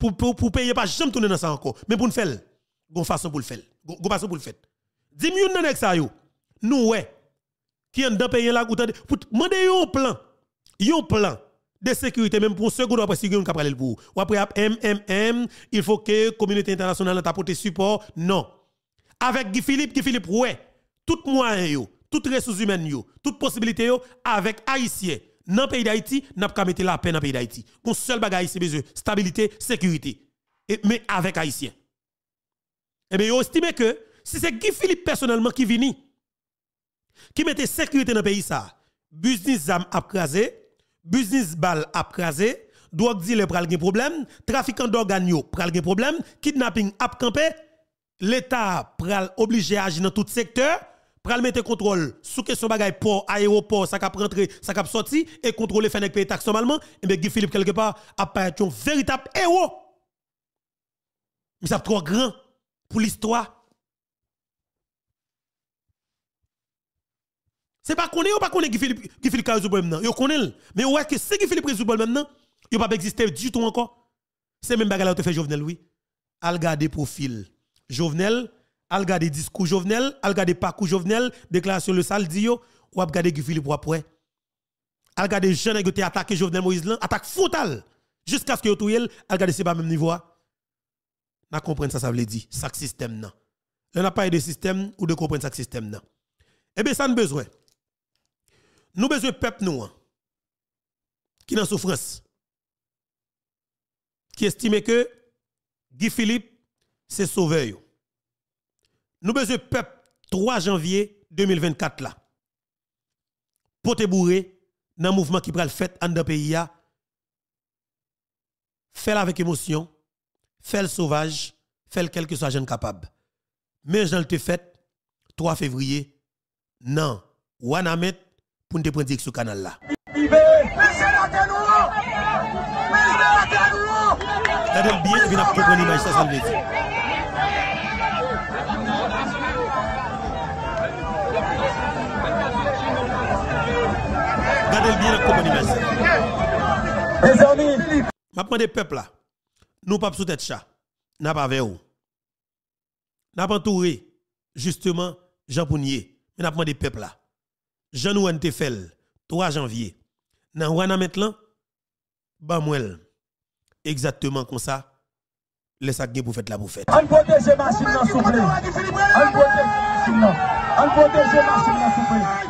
[SPEAKER 4] Pour, pour, pour payer, pas jamais tourner dans ça encore. Mais pour le faire, une façon pour le faire. Une façon pour le faire. Dis moi dans ça yo. Nous ouais. Qui en de payer là goûter pour demander un plan. Un plan de sécurité même pour seconde après si on capable parler pour. Ou après MMM, il faut que la communauté internationale t'apporte support. Non. Avec Guy Philippe, Guy Philippe ouais. Tout moyen yo, toutes ressources humaines yo, toute possibilités yo avec haïtiens dans le pays d'Haïti, nous pas mettre la paix dans le pays d'Haïti. Mon seul bagage, c'est besoin stabilité, sécurité. mais avec Haïtien. Eh bien, vous estimez que si c'est Guy Philippe personnellement qui vient, qui mettait sécurité dans le pays, ça, business zam a business bal a crasé, drogue dealer pral gen problème, trafiquant d'organes yo pral gen problème, kidnapping a campé, l'État pral obligé à agir dans tout secteur, pral mettre contrôle sous question bagay port aéroport ça cap rentrer ça cap sorti et contrôler fait payer taxe normalement et eh bien Guy Philippe quelque part a un véritable héros mais ça trop grand pour l'histoire c'est pas qu'on est ou pas qu'on est Guy Philippe Guy Philippe résout problème non yo connaît mais ouais que si Guy Philippe résout problème Il yo pas exister du tout encore c'est même bagay là te fait Jovenel oui al garder profil Jovenel al gade discours Jovenel, algade gade parcours Jovenel, déclaration le saldi yo, ou ap gade eh ben, Guy Philippe après. Al gade jeune qui attaqué Jovenel Moïse attaque foutal. jusqu'à ce que yo elle, al gade c'est pas même niveau. Na comprendre ça ça veut dire, ça système nan. On n'a pas de système ou de comprendre ça système nan. Eh bien ça pas besoin. Nous besoin peuple nous qui dans souffrance. Qui estime que Guy Philippe c'est yo. Nous besoin peuple 3 janvier 2024 là. te bourrer dans mouvement qui pral fait en pays fais Fais avec émotion, fais le sauvage, fais quel que soit jeune capable. Mais dans le fait 3 février non, Wanamet pour nous prendre ce canal là.
[SPEAKER 2] Regardez bien, vous
[SPEAKER 4] Gardez bien la commune Mes amis, m'a demandé peuple là. Nous pas sous tête chat. N'a pas avec vous. N'a pas entouré justement Jean Pounier. Mais n'a pas demandé peuple là. Jean Nouan Tefel, 3 janvier. N'a wana maintenant ban Exactement comme ça. Laisse sacs pour faire la pour faire. On protège
[SPEAKER 2] machine vous plaît. On protège machine. On protège machine vous plaît.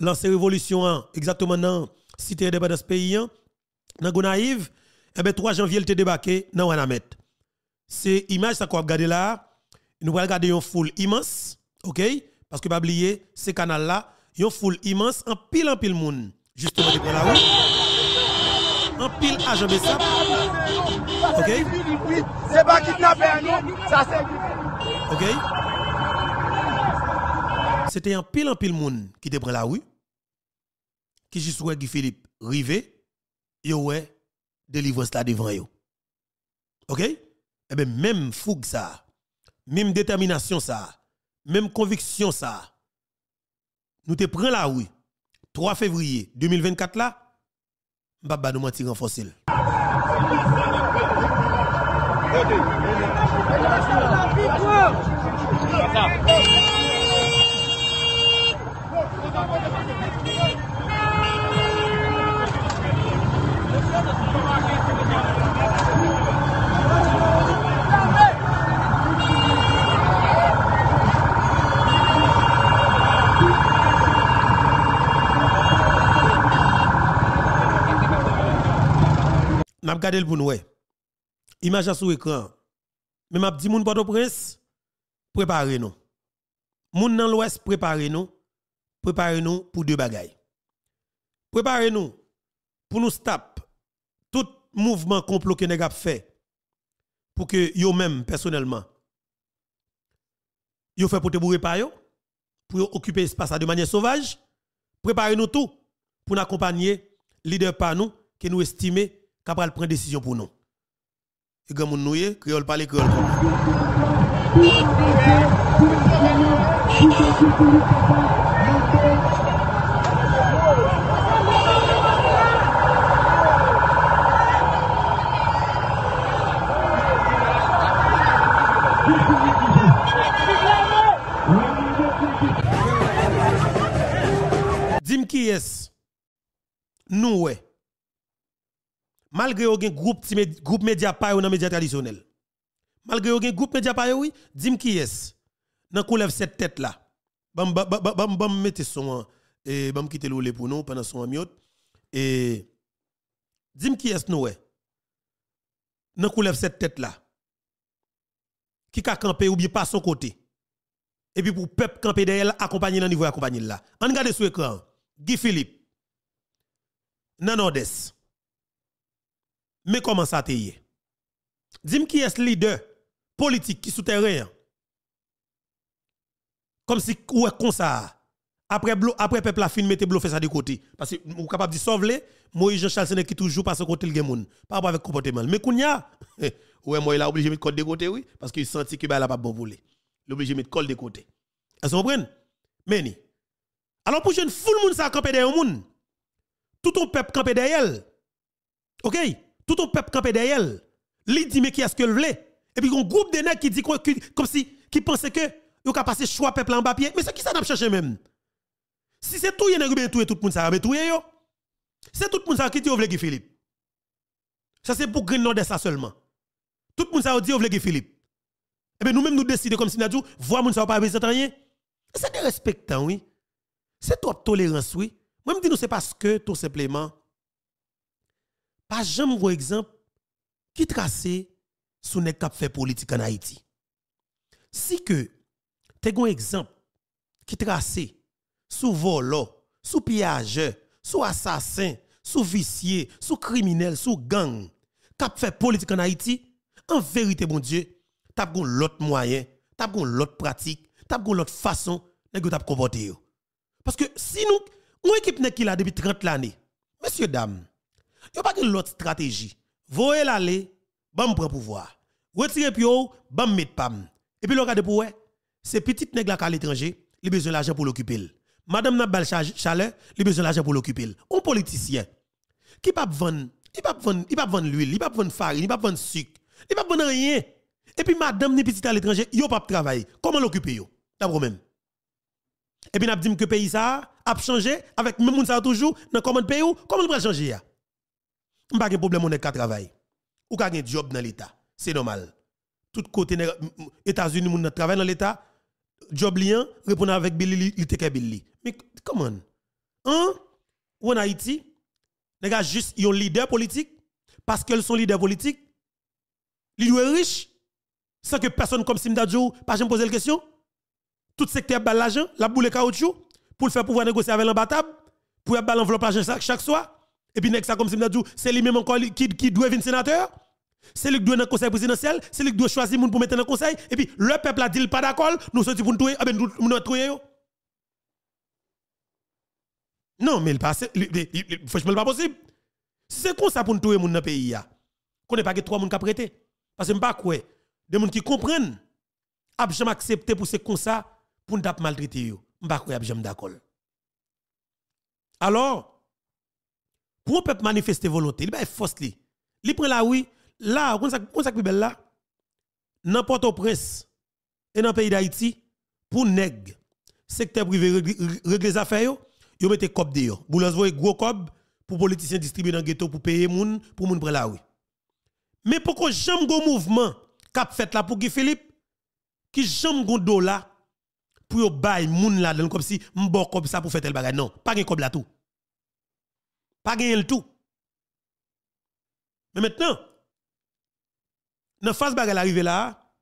[SPEAKER 4] Lancer révolution exactement dans cité ce pays hein. dans Gonaïve et eh ben 3 janvier il était débarqué dans Wanamet c'est image ça qu'on regarder là nous va regarder une foule immense OK parce que pas oublier ces canal là une foule immense en pile en pile monde justement devant la en pile à Jean
[SPEAKER 2] OK pas hein, ça c'est
[SPEAKER 4] OK c'était un pile en pile monde qui te prend la rue, qui juste ouais Guy Philippe rivé, yo ouais délivre devant yo. OK Eh bien même fougue ça, même détermination ça, même conviction ça. Nous te prend la rue 3 février 2024 là, Baba nous mentir en fossile. N'a gardé le pour Image sur écran. Mais m'a dit moun Port-au-Prince, préparez-nous. Moun dans l'ouest, préparez-nous. Préparez-nous pour deux bagailles. Préparez-nous pour nous stap mouvement complot que pas fait pour que yo même personnellement yo fait pour te bourrer par yo pour occuper espace de manière sauvage préparez nous tout pour nous accompagner leader par nous qui nous estime capable prendre décision pour nous et grand monde nouye eh, créole parler créole qui est nous ouais. Malgré aucun groupe groupe média pas dans média traditionnel. Malgré aucun groupe média pas oui, dis qui est dans coulève cette tête là. Bam bam bam bam mettez son et bam quitter pour nous pendant son amiote et dis qui est nous Dans coulève cette tête là. Qui ka campé ou bien pas son côté. Et puis pour peuple camper derrière accompagner dans niveau accompagner là. On regarde sur écran. Guy Philippe, Nanodes, Mais comment ça te Dis-moi qui est le leader politique qui souterrain. Hein? Comme si, ouais, comme ça. Après, après peuple a fin mettez fait ça de côté. Parce que, vous capable de sauver, moi Jean-Charles Sénèque qui toujours passe côté le monde. Par rapport avec comportement. Mais a <laughs> ouais, moi, il a obligé de mettre code de côté, oui. Parce qu'il sentit qu'il bah, la pas bon voler. Il a obligé de mettre code de côté. vous comprenez? Mais, alors pour jeune foule monde ça campé derrière monde. Tout ton peuple campé derrière elle. OK Tout ton peuple campé derrière elle. Li dit mais qui est-ce que le voulait Et puis un groupe de nèg qui dit comme si qui pensait que yo ka passer choix peuple en papier. Mais c'est qui ça n'a cherché même Si c'est tout nèg bien tout tout monde ça, mais tout yo. C'est tout monde ça qui dit voulait Philippe. Ça c'est pour grand de ça seulement. Tout monde ça dit voulait Philippe. Et eh bien nous-mêmes nous décidons comme si nous disons, voir moun ça pas besoin rien. C'est des respectants oui. C'est trop tolérance, oui. Moi, je me dis, c'est parce que, tout simplement, pas jamais un exemple qui trace sous les cap fait politique en Haïti. Si que, tu un exemple qui trace sous vol, sous pillage, sous assassin, sous vicié, sous criminel, sous gang, cap fait politique en Haïti, en vérité, mon Dieu, un autre moyen, t'as autre pratique, une autre façon, de t'a comporter. Parce que si nous, une équipe qui là depuis 30 l'année, messieurs, dames, il n'y a pas de l'autre stratégie. Voyez l'aller, bam prend pouvoir. Retirez pio, bam met pam. Et puis, regardez pour C'est ces petites là à l'étranger, ils ont besoin l'argent pour l'occuper. Madame Nabal Chaleur, il a besoin l'argent pour l'occuper. Un politicien qui pas vendre, il pas vendre, il pas vendre l'huile, il pas vendre farine, il pas vendre sucre, il pas vendre rien. Et puis madame ni petite à l'étranger, peut pas travailler. Comment l'occuper yo? D'abord même. Et puis, nous dit que le pays a changé avec même monde ça toujours dans comment pays comment on va changer On pas de problème on est qu'à travail. Ou qu'a un job dans l'état, c'est normal. Tout côté États-Unis monde travaille dans l'état, job lien répond avec Billy il était Billy. Mais comment Hein Ou en Haïti, les gars juste un leader politique parce qu'ils sont leaders politiques, ils sont riches sans que personne comme Simdadjo pas jamais poser la question tout secteur bal l'argent, la boule caoutchouc, pour le faire pouvoir négocier avec l'embattable, pour avoir l'enveloppe l'argent chaque, chaque soir. Et puis, ça comme si c'est lui-même encore qui, qui doit venir sénateur. C'est lui qui doit dans le conseil présidentiel, c'est lui qui doit choisir pour mettre dans le conseil. Et puis, le peuple a dit pas d'accord, nous sommes pour nous tuer, ah ben, nous nous tuer. Non, mais il passé, franchement, pas possible. C'est comme ça pour nous tuer dans le pays. Qu'on n'est pas que trois personnes qui prêté. Parce que je ne sais pas quoi. Des gens qui comprennent, ils accepté pour ce comme ça pour nous maltraiter ne M'pa croyable j'aime d'accord. Alors pour un peuple manifester volonté, il une force Il prend la oui, là comme ça là, dans plus belle là. N'importe au presse et dans le pays d'Haïti pour nèg secteur privé régler affaires yo, yo des cop de yo. les voyez gros cop pour politiciens distribuer dans ghetto pour payer les gens pour gens prendre la oui. Mais pourquoi j'aime le mouvement cap fait là pour Guy Philippe qui j'aime gros dollar pour bail moun là comme si m'bon comme ça pour faire tel bagage non pas gen comme là tout pas gen le tout mais maintenant dans phase bagage arrivé là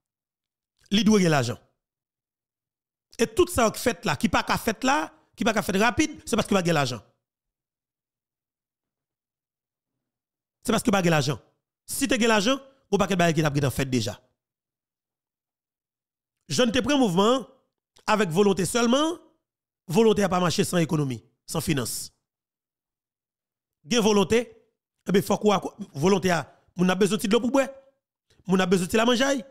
[SPEAKER 4] il doit l'argent et tout ça qui fait là qui pas qu'à fait là qui pas qu'à fait rapide c'est parce que va gen l'argent c'est parce que pas gen l'argent si tu as l'argent ou pas gain bagage qui t'a fait déjà je ne te prends mouvement avec volonté seulement, volonté n'a pas marché sans économie, sans finance. Gen volonté, eh bien, faut quoi, volonté à. on a besoin de l'eau pour boire, on a besoin de la manger,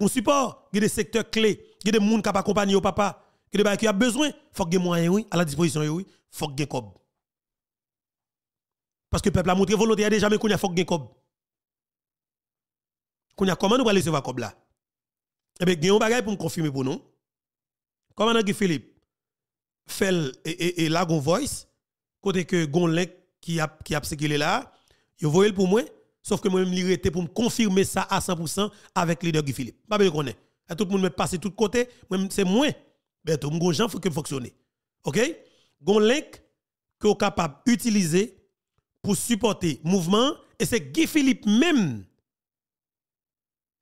[SPEAKER 4] on support, il des secteurs clés, il des gens qui pas accompagner au papa, il des a qui a besoin, faut que moyen, oui, à la disposition, oui, faut que kob. Parce que le peuple a montré volonté, à déjà, mais qu'on a faut que kob. cob. Qu'on a comment nous va laisser voir cob là? Eh bien, il y a un bagage pour me confirmer pour nous. Comment un Philippe fait et, et, et là gon voice côté que gon link qui a qui a est là, il voyait pour moi sauf que moi même l'irrité pour me confirmer ça à 100% avec leader Guy Philippe. Pas bien à Tout le monde me passe tout côté, même c'est moi. Mais ben, tout monde gens faut que fonctionne. OK Gon link que capable d'utiliser pour supporter mouvement et c'est Guy Philippe même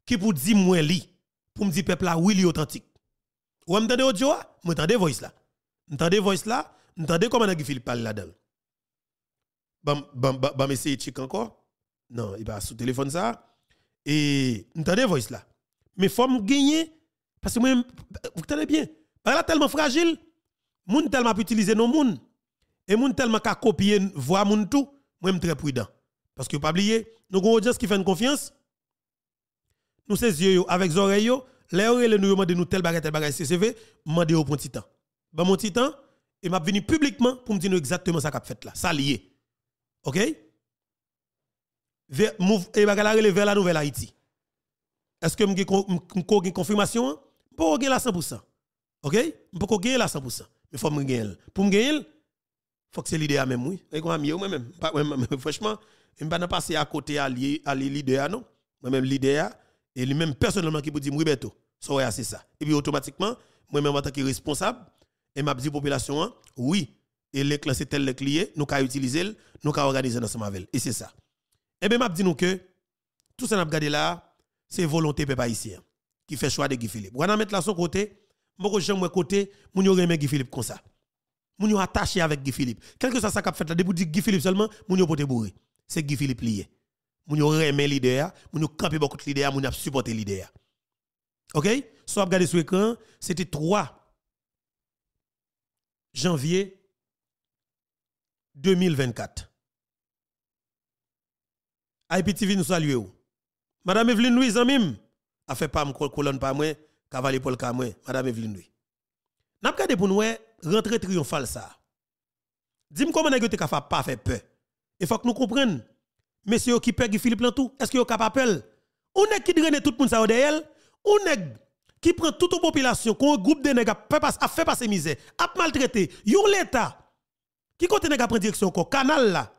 [SPEAKER 4] qui pour dire moi li pour me dire peuple là oui est authentique. Ou m'entendez audio, entendait voice là. entendait voice là, entendait comment Nagui Philippe parle là-dedans. Bam bam bam, bam essayer e check encore. Non, il e va sous téléphone ça et entendait voice là. Mais faut me gagner parce que moi vous entendez bien. Elle là tellement fragile, moun tellement utiliser nos moun et moun tellement qu'à copier voix moun tout, moi suis très prudent parce que pas oublier, nous avons audience qui fait une confiance. Nous ses yeux avec oreilles les relais nous demandent nous tel bagage tel bagage CCV, mandé au petit temps. Ba mon petit temps il m'a venu publiquement pour me dire exactement ça qu'a fait là, ça lié. OK Ve, move et bagage relais vers la nouvelle Haïti. Est-ce que m'ai une confirmation pour gen la 100%. OK M'pas gen la 100%. Mais faut me gagner. Pour me il, faut que c'est l'idée à même oui. Et qu'on a moi-même. <laughs> Franchement, il ne pas passer à côté à l'idée non. Moi-même l'idée et lui-même personnellement qui peut dire Ribeto, ça c'est ça. Et puis automatiquement, moi-même en tant que responsable, et m'a dit population, hein, oui, et les c'est tel les clients nous avons utilisé, nous avons organisé ce avec Et c'est ça. Et eh bien m'a dit nous que tout ça n'a regardé là, c'est volonté peuple haïtien qui fait choix de Guy Philippe. On va mettre là son côté, moi j'aime mon côté, mon yo Guy Philippe comme ça. Nous attaché avec Guy Philippe. Quelque chose ça ça qu'a fait là, depuis Guy Philippe seulement, mon yo pote bourrer. C'est Guy Philippe lié moun yo remet leader, moun yo campé beaucoup de leader, moun a supporté leader. OK So regardez sur l'écran, c'était 3 janvier 2024. IPTV nous salue. Madame Evelyne Louis Zamim a fait pas colonne pas moi, cavalier Paul Kamoué, madame Evelyne Louis. N'ap gade pour nous e, rentrer triomphale ça. Dis-moi comment est-ce pas e fait peur. Il faut que nous comprenions Messieurs, c'est eux qui Philippe Lantou. Est-ce que vous capable On est qui draine tout le monde ça derrière On est qui prend toute la population, qu'on groupe de nègres a fait passer misère, a maltraité. Yon l'État qui compte nègres prend direction encore canal là.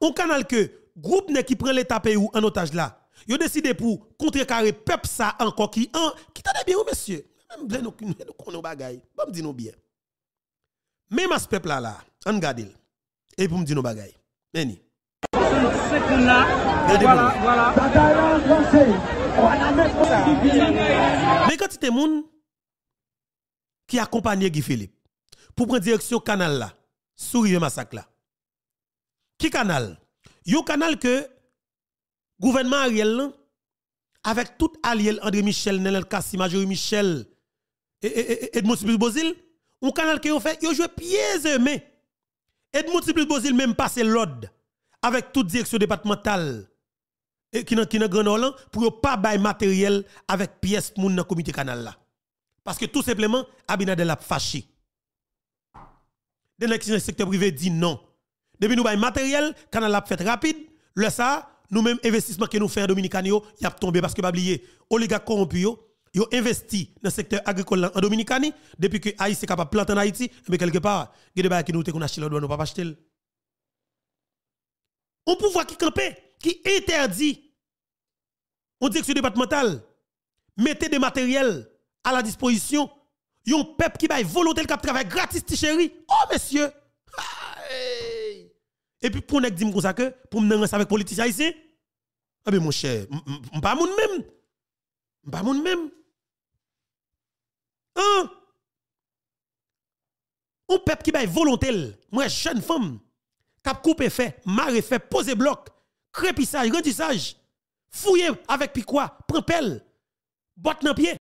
[SPEAKER 4] Un canal que groupe nèg qui prend l'État pays en otage là. Yo décidez pour contrecarrer peuple ça encore qui en qui t'en bien oh, monsieur. Même nous nous bagaille. Bon me nous bien. Même à ce peuple là là, on garde Et pour me dire nos bagaille ce a.
[SPEAKER 2] Voilà, voilà.
[SPEAKER 4] Mais quand c'était moun qui accompagnait Guy Philippe pour prendre direction canal là, sourire massacre là. Qui canal un canal que gouvernement Ariel avec tout allié André Michel, Nenel Kassi, Majorie Michel et, et, et Bozil, un canal que ont fait, ils joué pieds et mains. Edmond Bozil même passé l'ordre avec toute direction départementale et qui le Grand pour pas bail matériel avec pièces dans le comité canal là parce que tout simplement Abinadel a fâché le secteur privé dit non depuis nous bail matériel canal a fait rapide le ça nous même investissement que nous faisons en il y a tombé parce que pas oublier oligarque corrompu yo ont investi dans le secteur agricole en Dominicani depuis que Haïti est capable de planter en Haïti mais quelque part il y a des qui nous te qu'on acheter on de nous pas acheter un pouvoir qui campait, qui interdit aux directions départemental, mettez des matériels à la disposition. Yon peuple qui volonté volontaire qui travail gratis, ti chéri. Oh, monsieur! Et puis, pour pas dire comme ça que, pour me rester avec politiciens ici, ah ben, mon cher, pas moun même. Pas moun même. Hein? Un peuple qui baille volontaire, moi, jeune femme, cap coupé fait, maré fait, poser bloc, crépissage, rendissage, fouiller avec piquois, prend pelle, botte dans pied.